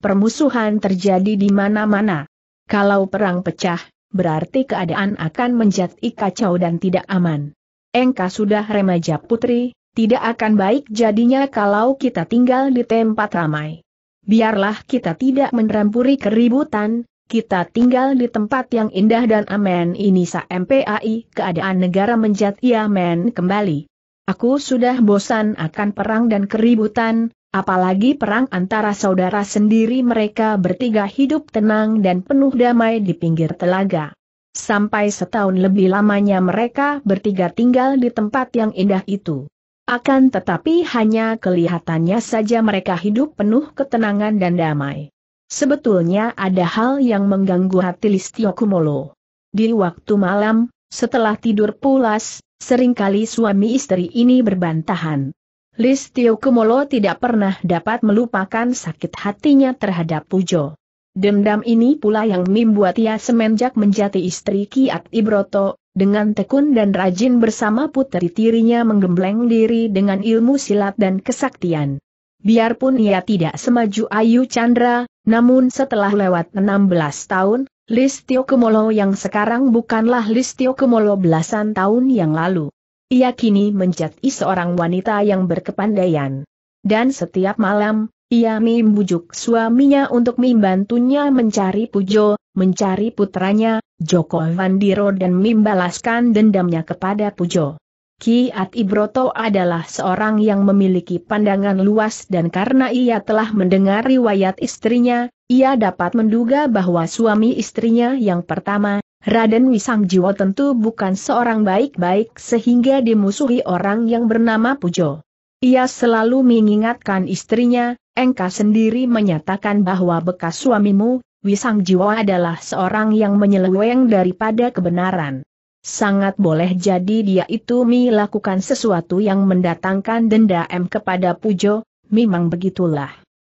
permusuhan terjadi di mana-mana. Kalau perang pecah, berarti keadaan akan menjadi kacau dan tidak aman. Engkau sudah remaja putri, tidak akan baik jadinya kalau kita tinggal di tempat ramai. Biarlah kita tidak menerampuri keributan, kita tinggal di tempat yang indah dan aman ini sa MPAI keadaan negara menjadi aman kembali. Aku sudah bosan akan perang dan keributan, Apalagi perang antara saudara sendiri mereka bertiga hidup tenang dan penuh damai di pinggir telaga. Sampai setahun lebih lamanya mereka bertiga tinggal di tempat yang indah itu. Akan tetapi hanya kelihatannya saja mereka hidup penuh ketenangan dan damai. Sebetulnya ada hal yang mengganggu hati Listio Kumolo. Di waktu malam, setelah tidur pulas, seringkali suami istri ini berbantahan. Listio Kumolo tidak pernah dapat melupakan sakit hatinya terhadap Pujo. Dendam ini pula yang membuat ia semenjak menjadi istri Kiat Ibroto, dengan tekun dan rajin bersama putri tirinya menggembleng diri dengan ilmu silat dan kesaktian. Biarpun ia tidak semaju Ayu Chandra, namun setelah lewat 16 tahun, Listio Kumolo yang sekarang bukanlah Listio Kumolo belasan tahun yang lalu. Ia kini menjadi seorang wanita yang berkepandaian. Dan setiap malam, ia membujuk suaminya untuk membantunya mencari Pujo, mencari putranya, Joko Vandiro dan membalaskan dendamnya kepada Pujo. Ki At Ibroto adalah seorang yang memiliki pandangan luas dan karena ia telah mendengar riwayat istrinya, ia dapat menduga bahwa suami istrinya yang pertama, Raden Wisang Jiwo tentu bukan seorang baik-baik sehingga dimusuhi orang yang bernama Pujo. Ia selalu mengingatkan istrinya, Enka sendiri menyatakan bahwa bekas suamimu, Wisang Jiwo adalah seorang yang menyeleweng daripada kebenaran. Sangat boleh jadi dia itu melakukan sesuatu yang mendatangkan denda M kepada Pujo, memang begitulah.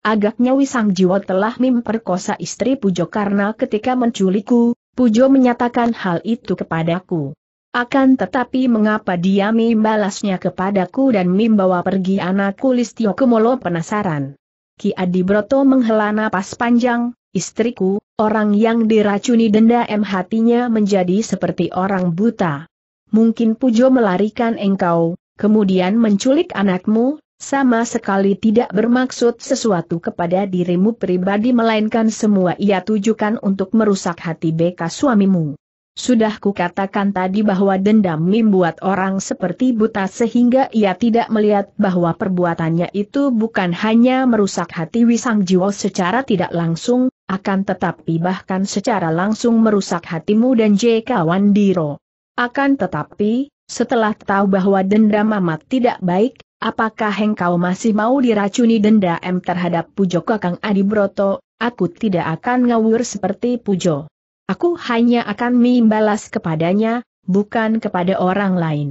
Agaknya Wisang Jiwo telah memperkosa istri Pujo karena ketika menculikku, Pujo menyatakan hal itu kepadaku. Akan tetapi mengapa dia membalasnya kepadaku dan membawa pergi anakku Listio Kumolo penasaran. Ki Adi Broto menghela napas panjang, istriku, orang yang diracuni denda M hatinya menjadi seperti orang buta. Mungkin Pujo melarikan engkau, kemudian menculik anakmu, sama sekali tidak bermaksud sesuatu kepada dirimu pribadi melainkan semua ia tujukan untuk merusak hati beka suamimu. Sudah kukatakan tadi bahwa dendam membuat orang seperti buta sehingga ia tidak melihat bahwa perbuatannya itu bukan hanya merusak hati Wisang Jiwo secara tidak langsung, akan tetapi bahkan secara langsung merusak hatimu dan JK Wandiro. Akan tetapi, setelah tahu bahwa dendam amat tidak baik, Apakah engkau masih mau diracuni denda M terhadap Pujo Kakang Adi Broto? aku tidak akan ngawur seperti Pujo. Aku hanya akan membalas kepadanya, bukan kepada orang lain.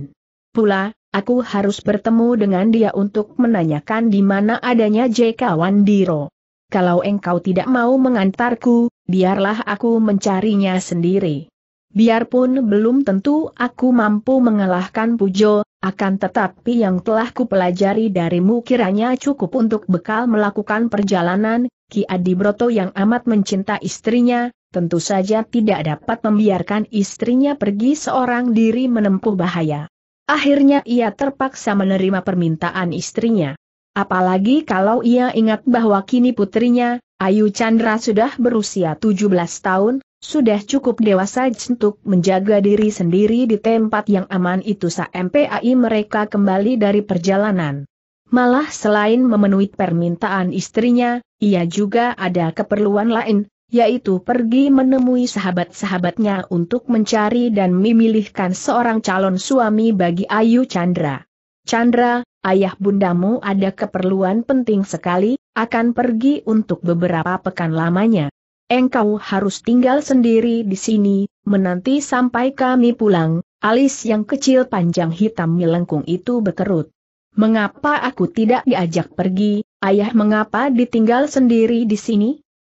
Pula, aku harus bertemu dengan dia untuk menanyakan di mana adanya JK Wandiro. Kalau engkau tidak mau mengantarku, biarlah aku mencarinya sendiri. Biarpun belum tentu aku mampu mengalahkan Pujo, akan tetapi yang telah kupelajari darimu kiranya cukup untuk bekal melakukan perjalanan, Ki Adi Broto yang amat mencinta istrinya, tentu saja tidak dapat membiarkan istrinya pergi seorang diri menempuh bahaya. Akhirnya ia terpaksa menerima permintaan istrinya. Apalagi kalau ia ingat bahwa kini putrinya, Ayu Chandra sudah berusia 17 tahun, sudah cukup dewasa untuk menjaga diri sendiri di tempat yang aman itu sampai mereka kembali dari perjalanan. Malah selain memenuhi permintaan istrinya, ia juga ada keperluan lain, yaitu pergi menemui sahabat-sahabatnya untuk mencari dan memilihkan seorang calon suami bagi Ayu Chandra. Chandra, ayah bundamu ada keperluan penting sekali, akan pergi untuk beberapa pekan lamanya. Engkau harus tinggal sendiri di sini, menanti sampai kami pulang, alis yang kecil panjang hitam melengkung itu berkerut. Mengapa aku tidak diajak pergi, ayah mengapa ditinggal sendiri di sini?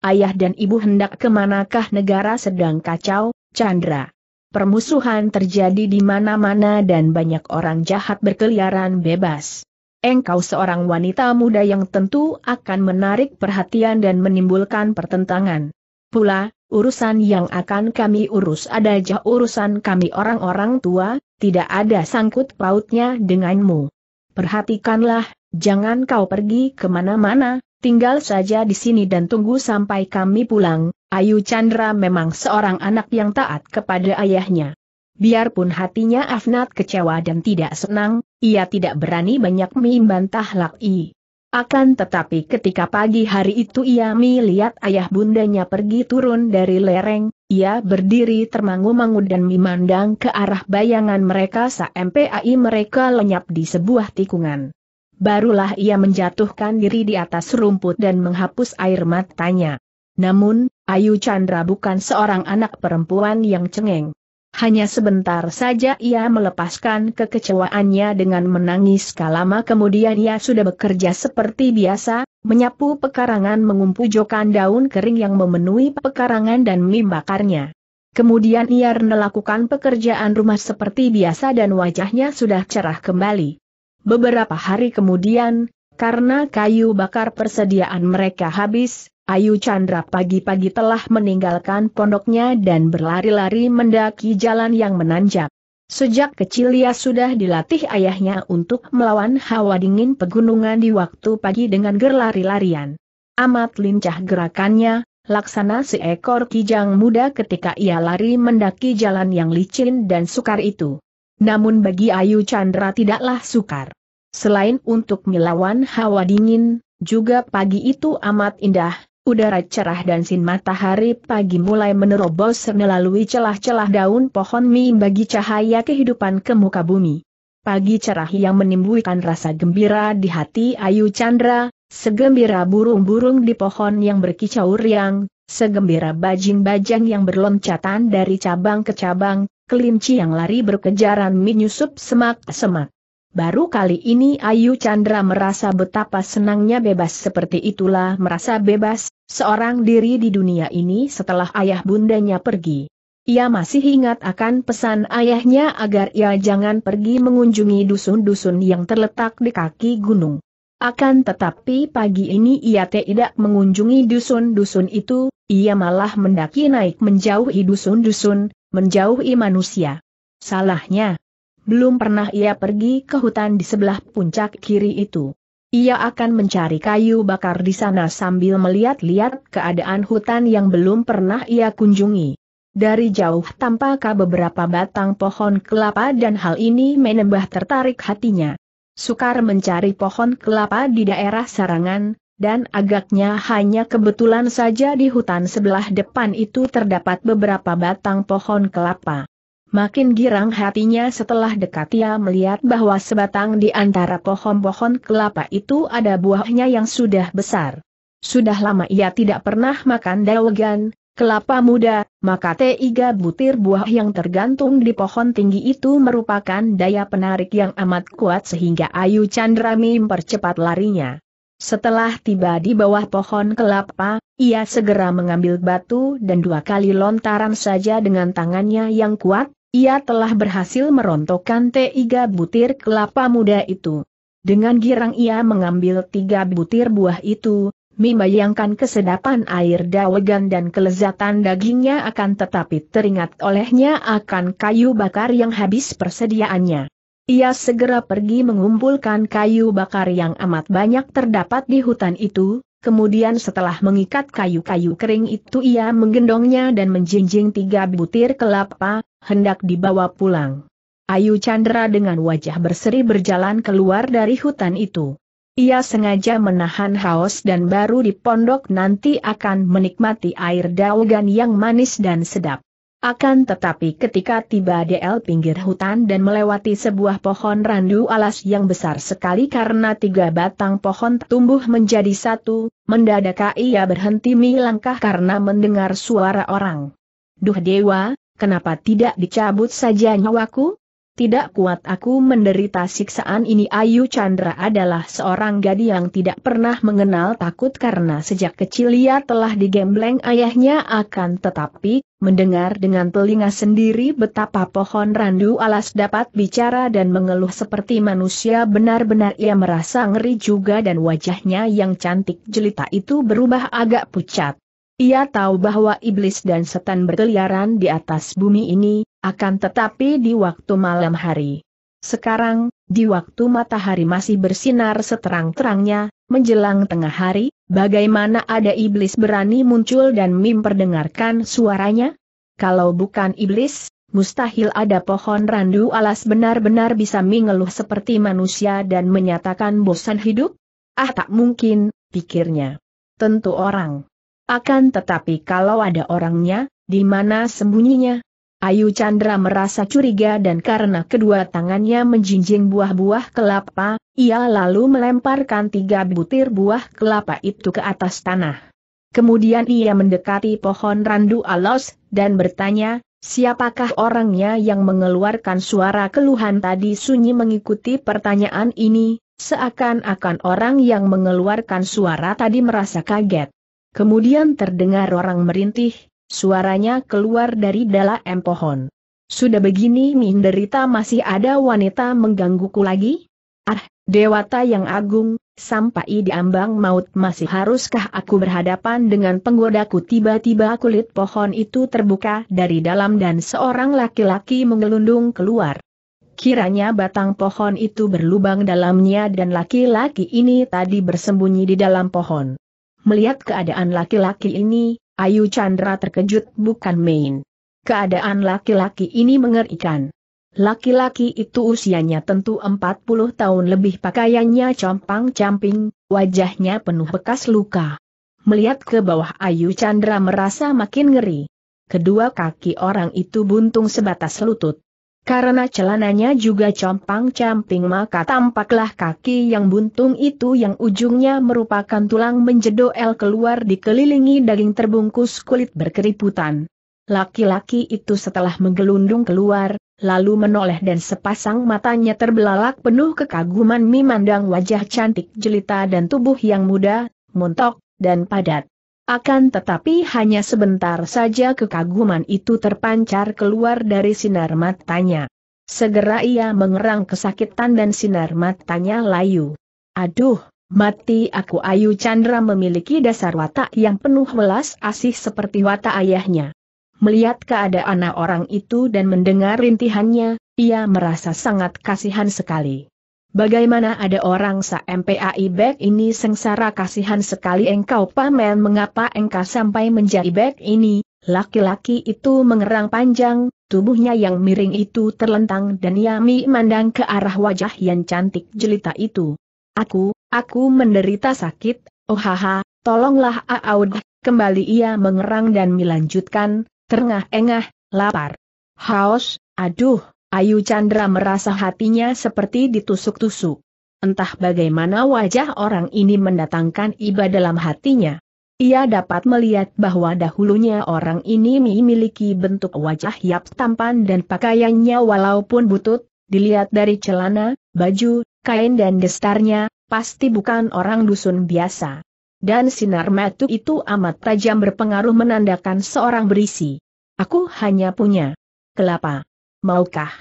Ayah dan ibu hendak kemanakah negara sedang kacau, Chandra? Permusuhan terjadi di mana-mana dan banyak orang jahat berkeliaran bebas. Engkau seorang wanita muda yang tentu akan menarik perhatian dan menimbulkan pertentangan. Pula, urusan yang akan kami urus ada jah urusan kami orang-orang tua, tidak ada sangkut pautnya denganmu. Perhatikanlah, jangan kau pergi kemana-mana, tinggal saja di sini dan tunggu sampai kami pulang. Ayu Chandra memang seorang anak yang taat kepada ayahnya. Biarpun hatinya Afnat kecewa dan tidak senang, ia tidak berani banyak membantah Lak I. Akan tetapi ketika pagi hari itu ia melihat ayah bundanya pergi turun dari lereng, ia berdiri termangu-mangu dan memandang ke arah bayangan mereka sampai mereka lenyap di sebuah tikungan. Barulah ia menjatuhkan diri di atas rumput dan menghapus air matanya. Namun, Ayu Chandra bukan seorang anak perempuan yang cengeng. Hanya sebentar saja ia melepaskan kekecewaannya dengan menangis kalama kemudian ia sudah bekerja seperti biasa, menyapu pekarangan mengumpujokan daun kering yang memenuhi pekarangan dan membakarnya. Kemudian ia melakukan pekerjaan rumah seperti biasa dan wajahnya sudah cerah kembali. Beberapa hari kemudian, karena kayu bakar persediaan mereka habis, Ayu Chandra pagi-pagi telah meninggalkan pondoknya dan berlari-lari mendaki jalan yang menanjak. Sejak kecil ia sudah dilatih ayahnya untuk melawan hawa dingin pegunungan di waktu pagi dengan gerlari-larian. Amat lincah gerakannya, laksana seekor kijang muda ketika ia lari mendaki jalan yang licin dan sukar itu. Namun bagi Ayu Chandra tidaklah sukar. Selain untuk melawan hawa dingin, juga pagi itu amat indah, Udara cerah dan sin matahari pagi mulai menerobos melalui celah-celah daun pohon mim bagi cahaya kehidupan ke muka bumi. Pagi cerah yang menimbulkan rasa gembira di hati Ayu Chandra, segembira burung-burung di pohon yang berkicau riang, segembira bajing-bajang yang berloncatan dari cabang ke cabang, kelinci yang lari berkejaran menyusup semak-semak. Baru kali ini Ayu Chandra merasa betapa senangnya bebas seperti itulah merasa bebas, seorang diri di dunia ini setelah ayah bundanya pergi. Ia masih ingat akan pesan ayahnya agar ia jangan pergi mengunjungi dusun-dusun yang terletak di kaki gunung. Akan tetapi pagi ini ia tidak mengunjungi dusun-dusun itu, ia malah mendaki naik menjauhi dusun-dusun, menjauhi manusia. Salahnya, belum pernah ia pergi ke hutan di sebelah puncak kiri itu. Ia akan mencari kayu bakar di sana sambil melihat-lihat keadaan hutan yang belum pernah ia kunjungi. Dari jauh tampakkah beberapa batang pohon kelapa dan hal ini menambah tertarik hatinya. Sukar mencari pohon kelapa di daerah sarangan, dan agaknya hanya kebetulan saja di hutan sebelah depan itu terdapat beberapa batang pohon kelapa. Makin girang hatinya setelah dekat ia melihat bahwa sebatang di antara pohon-pohon kelapa itu ada buahnya yang sudah besar. Sudah lama ia tidak pernah makan daugan, kelapa muda, maka tiga butir buah yang tergantung di pohon tinggi itu merupakan daya penarik yang amat kuat sehingga Ayu Chandrami mempercepat larinya. Setelah tiba di bawah pohon kelapa, ia segera mengambil batu dan dua kali lontaran saja dengan tangannya yang kuat, ia telah berhasil merontokkan tiga butir kelapa muda itu. Dengan girang ia mengambil tiga butir buah itu, membayangkan kesedapan air dawegan dan kelezatan dagingnya akan tetapi teringat olehnya akan kayu bakar yang habis persediaannya. Ia segera pergi mengumpulkan kayu bakar yang amat banyak terdapat di hutan itu, kemudian setelah mengikat kayu-kayu kering itu ia menggendongnya dan menjinjing tiga butir kelapa, hendak dibawa pulang. Ayu Chandra dengan wajah berseri berjalan keluar dari hutan itu. Ia sengaja menahan haus dan baru di pondok nanti akan menikmati air daugan yang manis dan sedap. Akan tetapi ketika tiba di el pinggir hutan dan melewati sebuah pohon randu alas yang besar sekali karena tiga batang pohon tumbuh menjadi satu, mendadak ia berhenti milangkah karena mendengar suara orang. Duh dewa, kenapa tidak dicabut saja nyawaku? Tidak kuat aku menderita siksaan ini Ayu Chandra adalah seorang gadis yang tidak pernah mengenal takut karena sejak kecil ia telah digembleng ayahnya akan tetapi, mendengar dengan telinga sendiri betapa pohon randu alas dapat bicara dan mengeluh seperti manusia benar-benar ia merasa ngeri juga dan wajahnya yang cantik jelita itu berubah agak pucat. Ia tahu bahwa iblis dan setan berkeliaran di atas bumi ini, akan tetapi di waktu malam hari. Sekarang, di waktu matahari masih bersinar seterang-terangnya, menjelang tengah hari, bagaimana ada iblis berani muncul dan memperdengarkan suaranya? Kalau bukan iblis, mustahil ada pohon randu alas benar-benar bisa mengeluh seperti manusia dan menyatakan bosan hidup? Ah tak mungkin, pikirnya. Tentu orang akan tetapi kalau ada orangnya, di mana sembunyinya? Ayu Chandra merasa curiga dan karena kedua tangannya menjinjing buah-buah kelapa, ia lalu melemparkan tiga butir buah kelapa itu ke atas tanah. Kemudian ia mendekati pohon randu alos, dan bertanya, siapakah orangnya yang mengeluarkan suara keluhan tadi sunyi mengikuti pertanyaan ini, seakan-akan orang yang mengeluarkan suara tadi merasa kaget. Kemudian terdengar orang merintih, suaranya keluar dari dalam pohon. Sudah begini menderita masih ada wanita menggangguku lagi? Ah, dewata yang agung, sampai di ambang maut masih haruskah aku berhadapan dengan penggodaku tiba-tiba kulit pohon itu terbuka dari dalam dan seorang laki-laki mengelundung keluar. Kiranya batang pohon itu berlubang dalamnya dan laki-laki ini tadi bersembunyi di dalam pohon. Melihat keadaan laki-laki ini, Ayu Chandra terkejut bukan main. Keadaan laki-laki ini mengerikan. Laki-laki itu usianya tentu 40 tahun lebih pakaiannya compang-camping, wajahnya penuh bekas luka. Melihat ke bawah Ayu Chandra merasa makin ngeri. Kedua kaki orang itu buntung sebatas lutut. Karena celananya juga compang-camping maka tampaklah kaki yang buntung itu yang ujungnya merupakan tulang menjedoel keluar dikelilingi daging terbungkus kulit berkeriputan. Laki-laki itu setelah menggelundung keluar, lalu menoleh dan sepasang matanya terbelalak penuh kekaguman memandang wajah cantik jelita dan tubuh yang muda, montok, dan padat. Akan tetapi hanya sebentar saja kekaguman itu terpancar keluar dari sinar matanya. Segera ia mengerang kesakitan dan sinar matanya layu. Aduh, mati aku Ayu Chandra memiliki dasar watak yang penuh welas asih seperti watak ayahnya. Melihat keadaan orang itu dan mendengar rintihannya, ia merasa sangat kasihan sekali. Bagaimana ada orang sa MPAI back ini sengsara kasihan sekali engkau pamen mengapa engkau sampai menjadi back ini, laki-laki itu mengerang panjang, tubuhnya yang miring itu terlentang dan Yami mandang ke arah wajah yang cantik jelita itu. Aku, aku menderita sakit, oh haha, tolonglah Aaud, kembali ia mengerang dan melanjutkan, terengah-engah, lapar. Haus, aduh, Ayu Chandra merasa hatinya seperti ditusuk-tusuk. Entah bagaimana wajah orang ini mendatangkan iba dalam hatinya. Ia dapat melihat bahwa dahulunya orang ini memiliki bentuk wajah yap tampan dan pakaiannya walaupun butut, dilihat dari celana, baju, kain dan destarnya, pasti bukan orang dusun biasa. Dan sinar metu itu amat tajam berpengaruh menandakan seorang berisi. Aku hanya punya kelapa maukah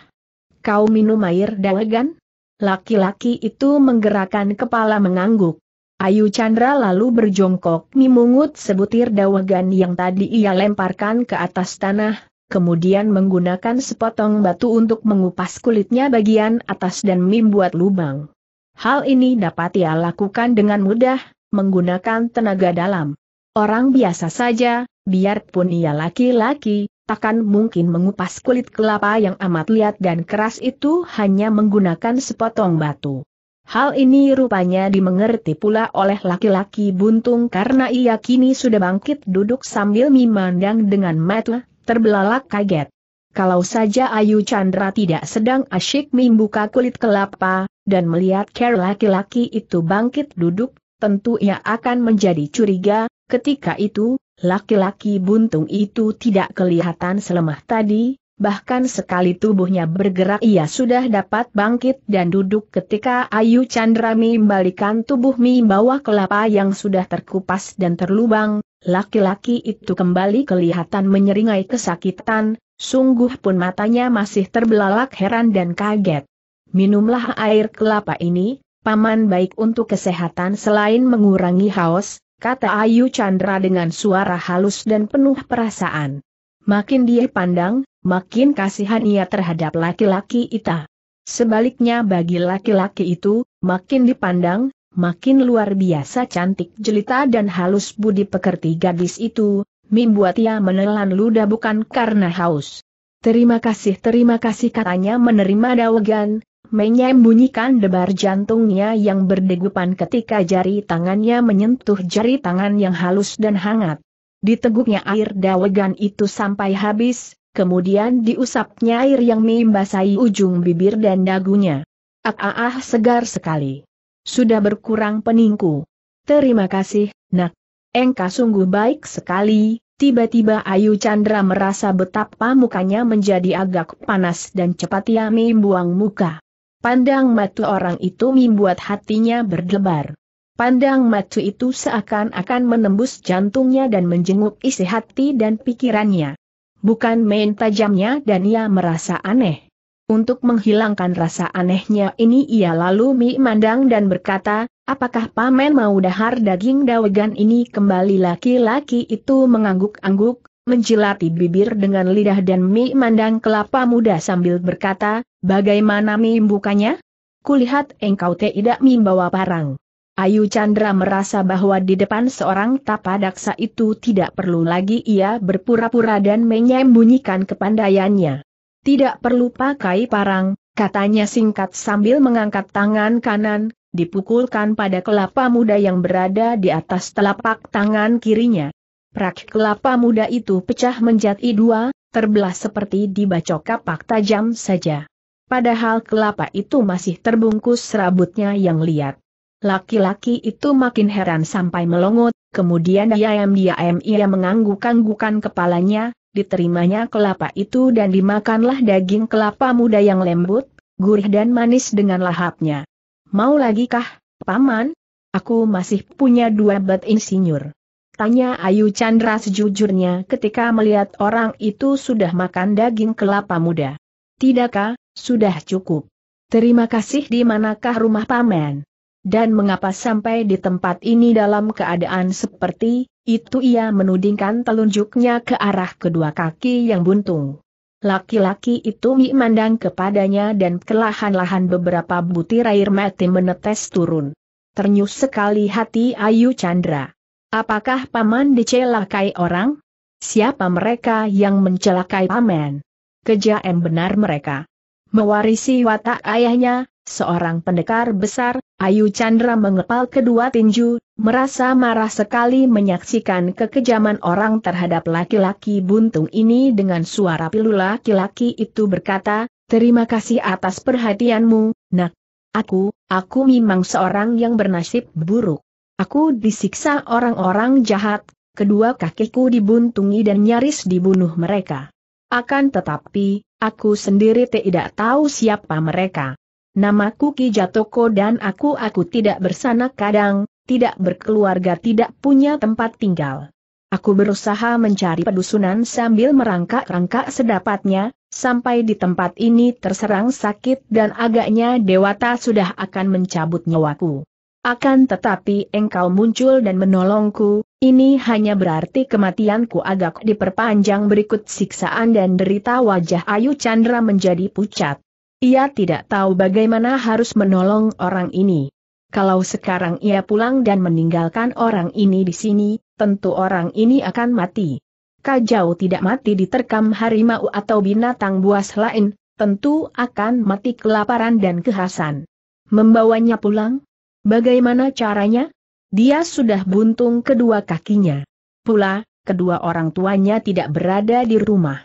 kau minum air dawegan? Laki-laki itu menggerakkan kepala mengangguk. Ayu Chandra lalu berjongkok memungut sebutir dawagan yang tadi ia lemparkan ke atas tanah, kemudian menggunakan sepotong batu untuk mengupas kulitnya bagian atas dan membuat lubang. Hal ini dapat ia lakukan dengan mudah, menggunakan tenaga dalam. Orang biasa saja, biarpun ia laki-laki, takkan mungkin mengupas kulit kelapa yang amat liat dan keras itu hanya menggunakan sepotong batu. Hal ini rupanya dimengerti pula oleh laki-laki buntung karena ia kini sudah bangkit duduk sambil memandang dengan mata terbelalak kaget. Kalau saja Ayu Chandra tidak sedang asyik membuka kulit kelapa, dan melihat care laki-laki itu bangkit duduk, tentu ia akan menjadi curiga, ketika itu, Laki-laki buntung itu tidak kelihatan selemah tadi, bahkan sekali tubuhnya bergerak ia sudah dapat bangkit dan duduk ketika Ayu Chandra membalikan tubuh mi bawah kelapa yang sudah terkupas dan terlubang, laki-laki itu kembali kelihatan menyeringai kesakitan, sungguh pun matanya masih terbelalak heran dan kaget. Minumlah air kelapa ini, paman baik untuk kesehatan selain mengurangi haus, kata Ayu Chandra dengan suara halus dan penuh perasaan. Makin dia pandang, makin kasihan ia terhadap laki-laki itu. Sebaliknya bagi laki-laki itu, makin dipandang, makin luar biasa cantik jelita dan halus budi pekerti gadis itu, membuat ia menelan ludah bukan karena haus. Terima kasih terima kasih katanya menerima Dawegan menyembunyikan debar jantungnya yang berdegupan ketika jari tangannya menyentuh jari tangan yang halus dan hangat. Diteguknya air dawegan itu sampai habis, kemudian diusapnya air yang membasahi ujung bibir dan dagunya. Ah, ah, ah, segar sekali. Sudah berkurang peningku. Terima kasih, nak. Engka sungguh baik sekali, Tiba-tiba Ayu Chandra merasa betapa mukanya menjadi agak panas dan cepat ia membuang muka. Pandang matu orang itu membuat hatinya berdebar. Pandang matu itu seakan-akan menembus jantungnya dan menjenguk isi hati dan pikirannya. Bukan main tajamnya dan ia merasa aneh. Untuk menghilangkan rasa anehnya ini ia lalu memandang dan berkata, apakah pamen mau dahar daging dawegan ini kembali laki-laki itu mengangguk-angguk, menjilati bibir dengan lidah dan mi memandang kelapa muda sambil berkata, Bagaimana membukanya? Kulihat engkau tidak membawa parang. Ayu Chandra merasa bahwa di depan seorang tapa daksa itu tidak perlu lagi ia berpura-pura dan menyembunyikan kepandaiannya. Tidak perlu pakai parang, katanya singkat sambil mengangkat tangan kanan, dipukulkan pada kelapa muda yang berada di atas telapak tangan kirinya. Prak kelapa muda itu pecah menjadi dua, terbelah seperti dibacok kapak tajam saja. Padahal kelapa itu masih terbungkus serabutnya yang liat. Laki-laki itu makin heran sampai melongot, kemudian diam-diam ia mengangguk-anggukan kepalanya, diterimanya kelapa itu dan dimakanlah daging kelapa muda yang lembut, gurih dan manis dengan lahapnya. Mau lagi kah, Paman? Aku masih punya dua bat insinyur. Tanya Ayu Chandra sejujurnya ketika melihat orang itu sudah makan daging kelapa muda. Tidakkah, sudah cukup. Terima kasih di manakah rumah paman? Dan mengapa sampai di tempat ini dalam keadaan seperti, itu ia menudingkan telunjuknya ke arah kedua kaki yang buntung. Laki-laki itu memandang kepadanya dan kelahan-lahan beberapa butir air mati menetes turun. Ternyus sekali hati Ayu Chandra. Apakah paman dicelakai orang? Siapa mereka yang mencelakai paman? Kejam benar mereka mewarisi watak ayahnya, seorang pendekar besar, Ayu Chandra mengepal kedua tinju, merasa marah sekali menyaksikan kekejaman orang terhadap laki-laki buntung ini dengan suara pilu laki-laki itu berkata, terima kasih atas perhatianmu, nak. Aku, aku memang seorang yang bernasib buruk. Aku disiksa orang-orang jahat, kedua kakiku dibuntungi dan nyaris dibunuh mereka. Akan tetapi, Aku sendiri tidak tahu siapa mereka. Namaku Ki Jatoko dan aku aku tidak bersanak kadang, tidak berkeluarga tidak punya tempat tinggal. Aku berusaha mencari pedusunan sambil merangkak-rangkak sedapatnya, sampai di tempat ini terserang sakit dan agaknya dewata sudah akan mencabut nyawaku. Akan tetapi engkau muncul dan menolongku, ini hanya berarti kematianku agak diperpanjang berikut siksaan dan derita wajah Ayu Chandra menjadi pucat. Ia tidak tahu bagaimana harus menolong orang ini. Kalau sekarang ia pulang dan meninggalkan orang ini di sini, tentu orang ini akan mati. Kajau tidak mati diterkam harimau atau binatang buas lain, tentu akan mati kelaparan dan kehasan. Membawanya pulang? Bagaimana caranya? Dia sudah buntung kedua kakinya. Pula, kedua orang tuanya tidak berada di rumah.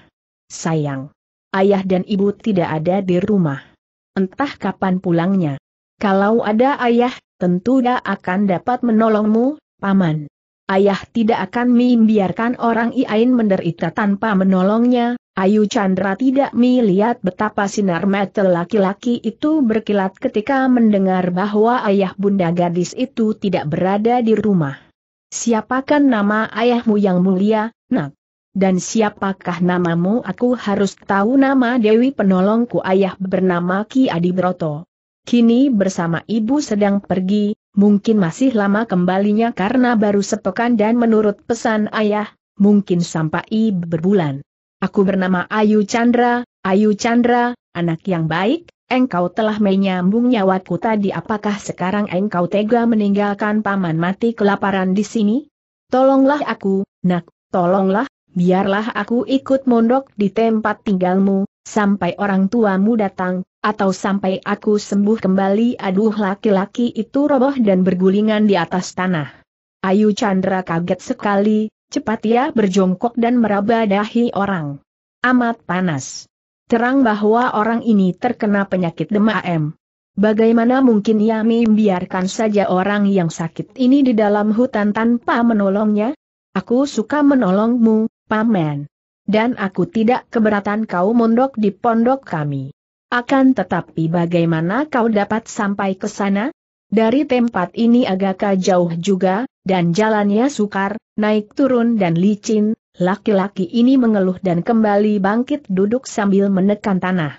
Sayang. Ayah dan ibu tidak ada di rumah. Entah kapan pulangnya. Kalau ada ayah, tentu dia akan dapat menolongmu, paman ayah tidak akan membiarkan orang Iain menderita tanpa menolongnya, Ayu Chandra tidak melihat betapa sinar mata laki-laki itu berkilat ketika mendengar bahwa ayah bunda gadis itu tidak berada di rumah. Siapakan nama ayahmu yang mulia, nak? Dan siapakah namamu? Aku harus tahu nama Dewi penolongku ayah bernama Ki Adi Broto. Kini bersama ibu sedang pergi, mungkin masih lama kembalinya karena baru sepekan dan menurut pesan ayah, mungkin sampai ibu berbulan. Aku bernama Ayu Chandra, Ayu Chandra, anak yang baik, engkau telah menyambung nyawaku tadi apakah sekarang engkau tega meninggalkan paman mati kelaparan di sini? Tolonglah aku, nak, tolonglah, biarlah aku ikut mondok di tempat tinggalmu, sampai orang tuamu datang, atau sampai aku sembuh kembali aduh laki-laki itu roboh dan bergulingan di atas tanah. Ayu Chandra kaget sekali, cepat ia berjongkok dan meraba dahi orang. Amat panas. Terang bahwa orang ini terkena penyakit demam. Bagaimana mungkin ia membiarkan saja orang yang sakit ini di dalam hutan tanpa menolongnya? Aku suka menolongmu, Paman. Dan aku tidak keberatan kau mondok di pondok kami. Akan tetapi bagaimana kau dapat sampai ke sana? Dari tempat ini agak jauh juga, dan jalannya sukar, naik turun dan licin, laki-laki ini mengeluh dan kembali bangkit duduk sambil menekan tanah.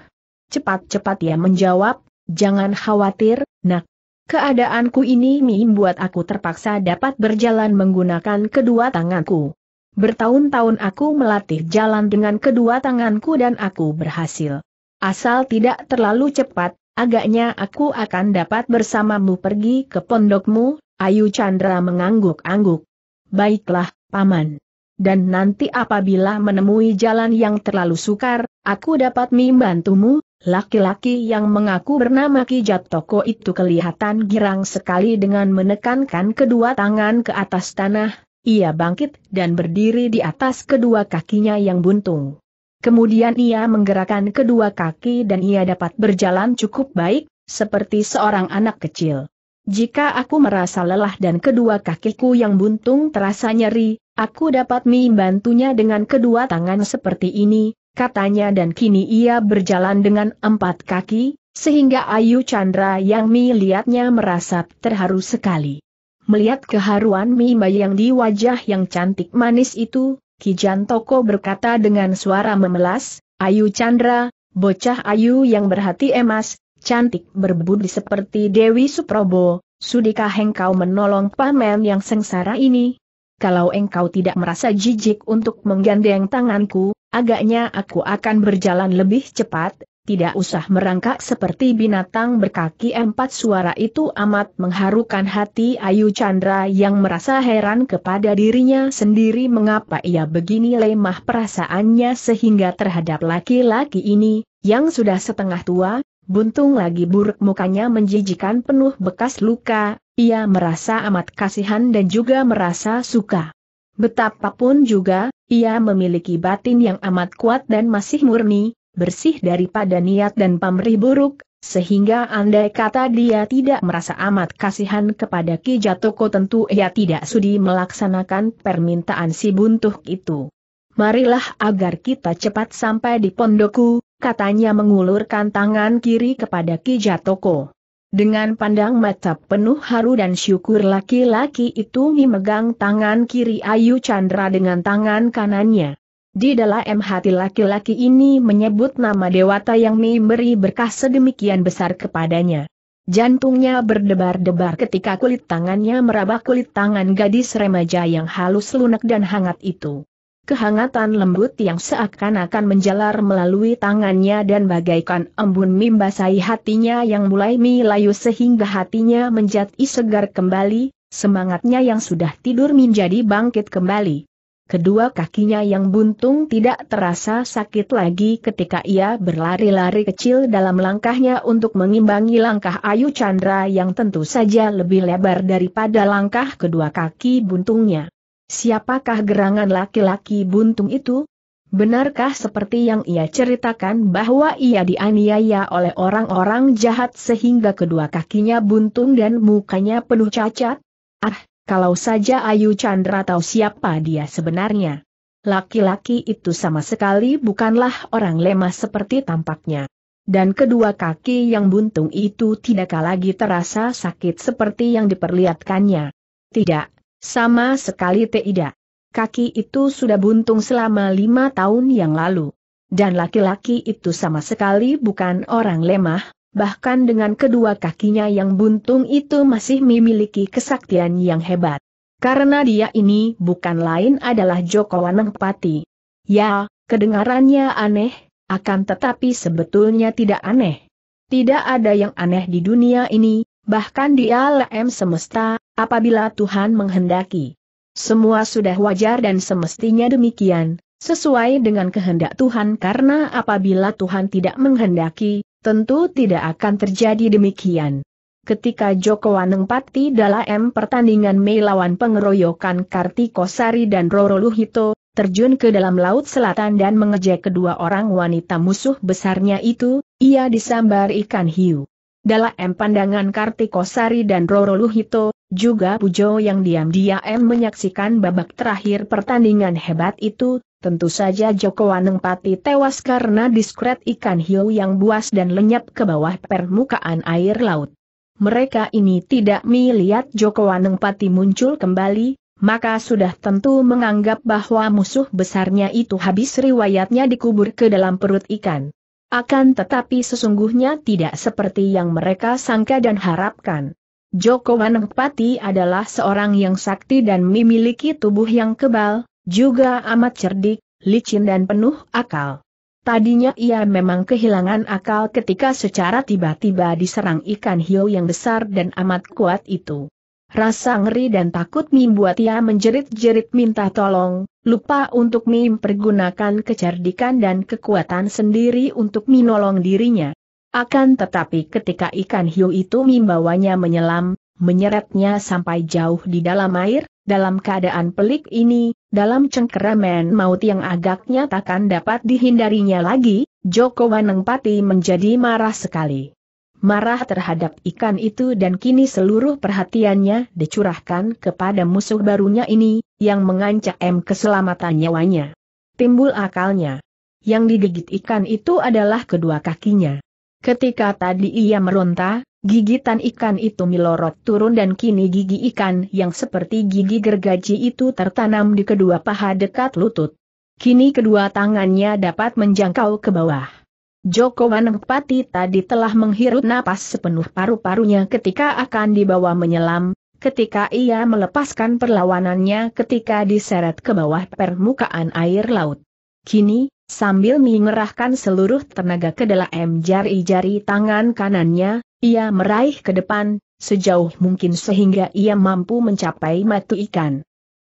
Cepat-cepat ia menjawab, jangan khawatir, nak. Keadaanku ini membuat aku terpaksa dapat berjalan menggunakan kedua tanganku. Bertahun-tahun aku melatih jalan dengan kedua tanganku dan aku berhasil. Asal tidak terlalu cepat, agaknya aku akan dapat bersamamu pergi ke pondokmu, Ayu Chandra mengangguk-angguk. Baiklah, Paman. Dan nanti apabila menemui jalan yang terlalu sukar, aku dapat membantumu, laki-laki yang mengaku bernama Kijat Toko itu kelihatan girang sekali dengan menekankan kedua tangan ke atas tanah, ia bangkit dan berdiri di atas kedua kakinya yang buntung. Kemudian ia menggerakkan kedua kaki dan ia dapat berjalan cukup baik, seperti seorang anak kecil. Jika aku merasa lelah dan kedua kakiku yang buntung terasa nyeri, aku dapat membantunya dengan kedua tangan seperti ini, katanya dan kini ia berjalan dengan empat kaki, sehingga Ayu Chandra yang melihatnya merasa terharu sekali. Melihat keharuan Mimba yang di wajah yang cantik manis itu, Kijan Toko berkata dengan suara memelas, Ayu Chandra, bocah Ayu yang berhati emas, cantik berbudi seperti Dewi Suprobo, sudikah engkau menolong pamen yang sengsara ini? Kalau engkau tidak merasa jijik untuk menggandeng tanganku, agaknya aku akan berjalan lebih cepat, tidak usah merangkak seperti binatang berkaki empat suara itu amat mengharukan hati Ayu Chandra yang merasa heran kepada dirinya sendiri mengapa ia begini lemah perasaannya sehingga terhadap laki-laki ini, yang sudah setengah tua, buntung lagi buruk mukanya menjijikan penuh bekas luka, ia merasa amat kasihan dan juga merasa suka. Betapapun juga, ia memiliki batin yang amat kuat dan masih murni, bersih daripada niat dan pamrih buruk, sehingga andai kata dia tidak merasa amat kasihan kepada Ki Jatoko tentu ia tidak sudi melaksanakan permintaan si buntuh itu. Marilah agar kita cepat sampai di pondokku, katanya mengulurkan tangan kiri kepada Ki Jatoko. Dengan pandang mata penuh haru dan syukur laki-laki itu memegang tangan kiri Ayu Chandra dengan tangan kanannya. Di dalam hati laki-laki ini menyebut nama dewata yang memberi berkah sedemikian besar kepadanya. Jantungnya berdebar-debar ketika kulit tangannya meraba kulit tangan gadis remaja yang halus lunak dan hangat itu. Kehangatan lembut yang seakan-akan menjalar melalui tangannya dan bagaikan embun membasahi hatinya yang mulai melayu sehingga hatinya menjadi segar kembali, semangatnya yang sudah tidur menjadi bangkit kembali. Kedua kakinya yang buntung tidak terasa sakit lagi ketika ia berlari-lari kecil dalam langkahnya untuk mengimbangi langkah Ayu Chandra yang tentu saja lebih lebar daripada langkah kedua kaki buntungnya. Siapakah gerangan laki-laki buntung itu? Benarkah seperti yang ia ceritakan bahwa ia dianiaya oleh orang-orang jahat sehingga kedua kakinya buntung dan mukanya penuh cacat? Ah, kalau saja Ayu Chandra tahu siapa dia sebenarnya. Laki-laki itu sama sekali bukanlah orang lemah seperti tampaknya. Dan kedua kaki yang buntung itu tidak lagi terasa sakit seperti yang diperlihatkannya. Tidak, sama sekali tidak. Kaki itu sudah buntung selama lima tahun yang lalu. Dan laki-laki itu sama sekali bukan orang lemah, bahkan dengan kedua kakinya yang buntung itu masih memiliki kesaktian yang hebat. Karena dia ini bukan lain adalah Joko Wanengpati. Ya, kedengarannya aneh, akan tetapi sebetulnya tidak aneh. Tidak ada yang aneh di dunia ini, bahkan di alam semesta, apabila Tuhan menghendaki. Semua sudah wajar dan semestinya demikian, sesuai dengan kehendak Tuhan karena apabila Tuhan tidak menghendaki, Tentu tidak akan terjadi demikian. Ketika Joko Waneng Pati dalam pertandingan Mei lawan pengeroyokan Kartiko Sari dan Roro Luhito, terjun ke dalam Laut Selatan dan mengejek kedua orang wanita musuh besarnya itu, ia disambar ikan hiu. Dalam pandangan Kartiko Sari dan Roro Luhito, juga Pujo yang diam-diam menyaksikan babak terakhir pertandingan hebat itu, Tentu saja Joko Anengpati tewas karena diskret ikan hiu yang buas dan lenyap ke bawah permukaan air laut. Mereka ini tidak melihat Joko Anengpati muncul kembali, maka sudah tentu menganggap bahwa musuh besarnya itu habis riwayatnya dikubur ke dalam perut ikan. Akan tetapi sesungguhnya tidak seperti yang mereka sangka dan harapkan. Joko Wanengpati adalah seorang yang sakti dan memiliki tubuh yang kebal, juga amat cerdik, licin dan penuh akal. Tadinya ia memang kehilangan akal ketika secara tiba-tiba diserang ikan hiu yang besar dan amat kuat itu. Rasa ngeri dan takut membuat ia menjerit-jerit minta tolong, lupa untuk mempergunakan kecerdikan dan kekuatan sendiri untuk menolong dirinya. Akan tetapi ketika ikan hiu itu membawanya menyelam, menyeretnya sampai jauh di dalam air, dalam keadaan pelik ini, dalam cengkeraman maut yang agaknya takkan dapat dihindarinya lagi, Joko Wanengpati menjadi marah sekali. Marah terhadap ikan itu dan kini seluruh perhatiannya dicurahkan kepada musuh barunya ini, yang mengancam keselamatan nyawanya. Timbul akalnya. Yang digigit ikan itu adalah kedua kakinya. Ketika tadi ia meronta, Gigitan ikan itu melorot turun dan kini gigi ikan yang seperti gigi gergaji itu tertanam di kedua paha dekat lutut. Kini kedua tangannya dapat menjangkau ke bawah. Joko Wanengpati tadi telah menghirup napas sepenuh paru-parunya ketika akan dibawa menyelam, ketika ia melepaskan perlawanannya ketika diseret ke bawah permukaan air laut. Kini, sambil mengerahkan seluruh tenaga ke dalam jari-jari tangan kanannya, ia meraih ke depan, sejauh mungkin sehingga ia mampu mencapai matu ikan.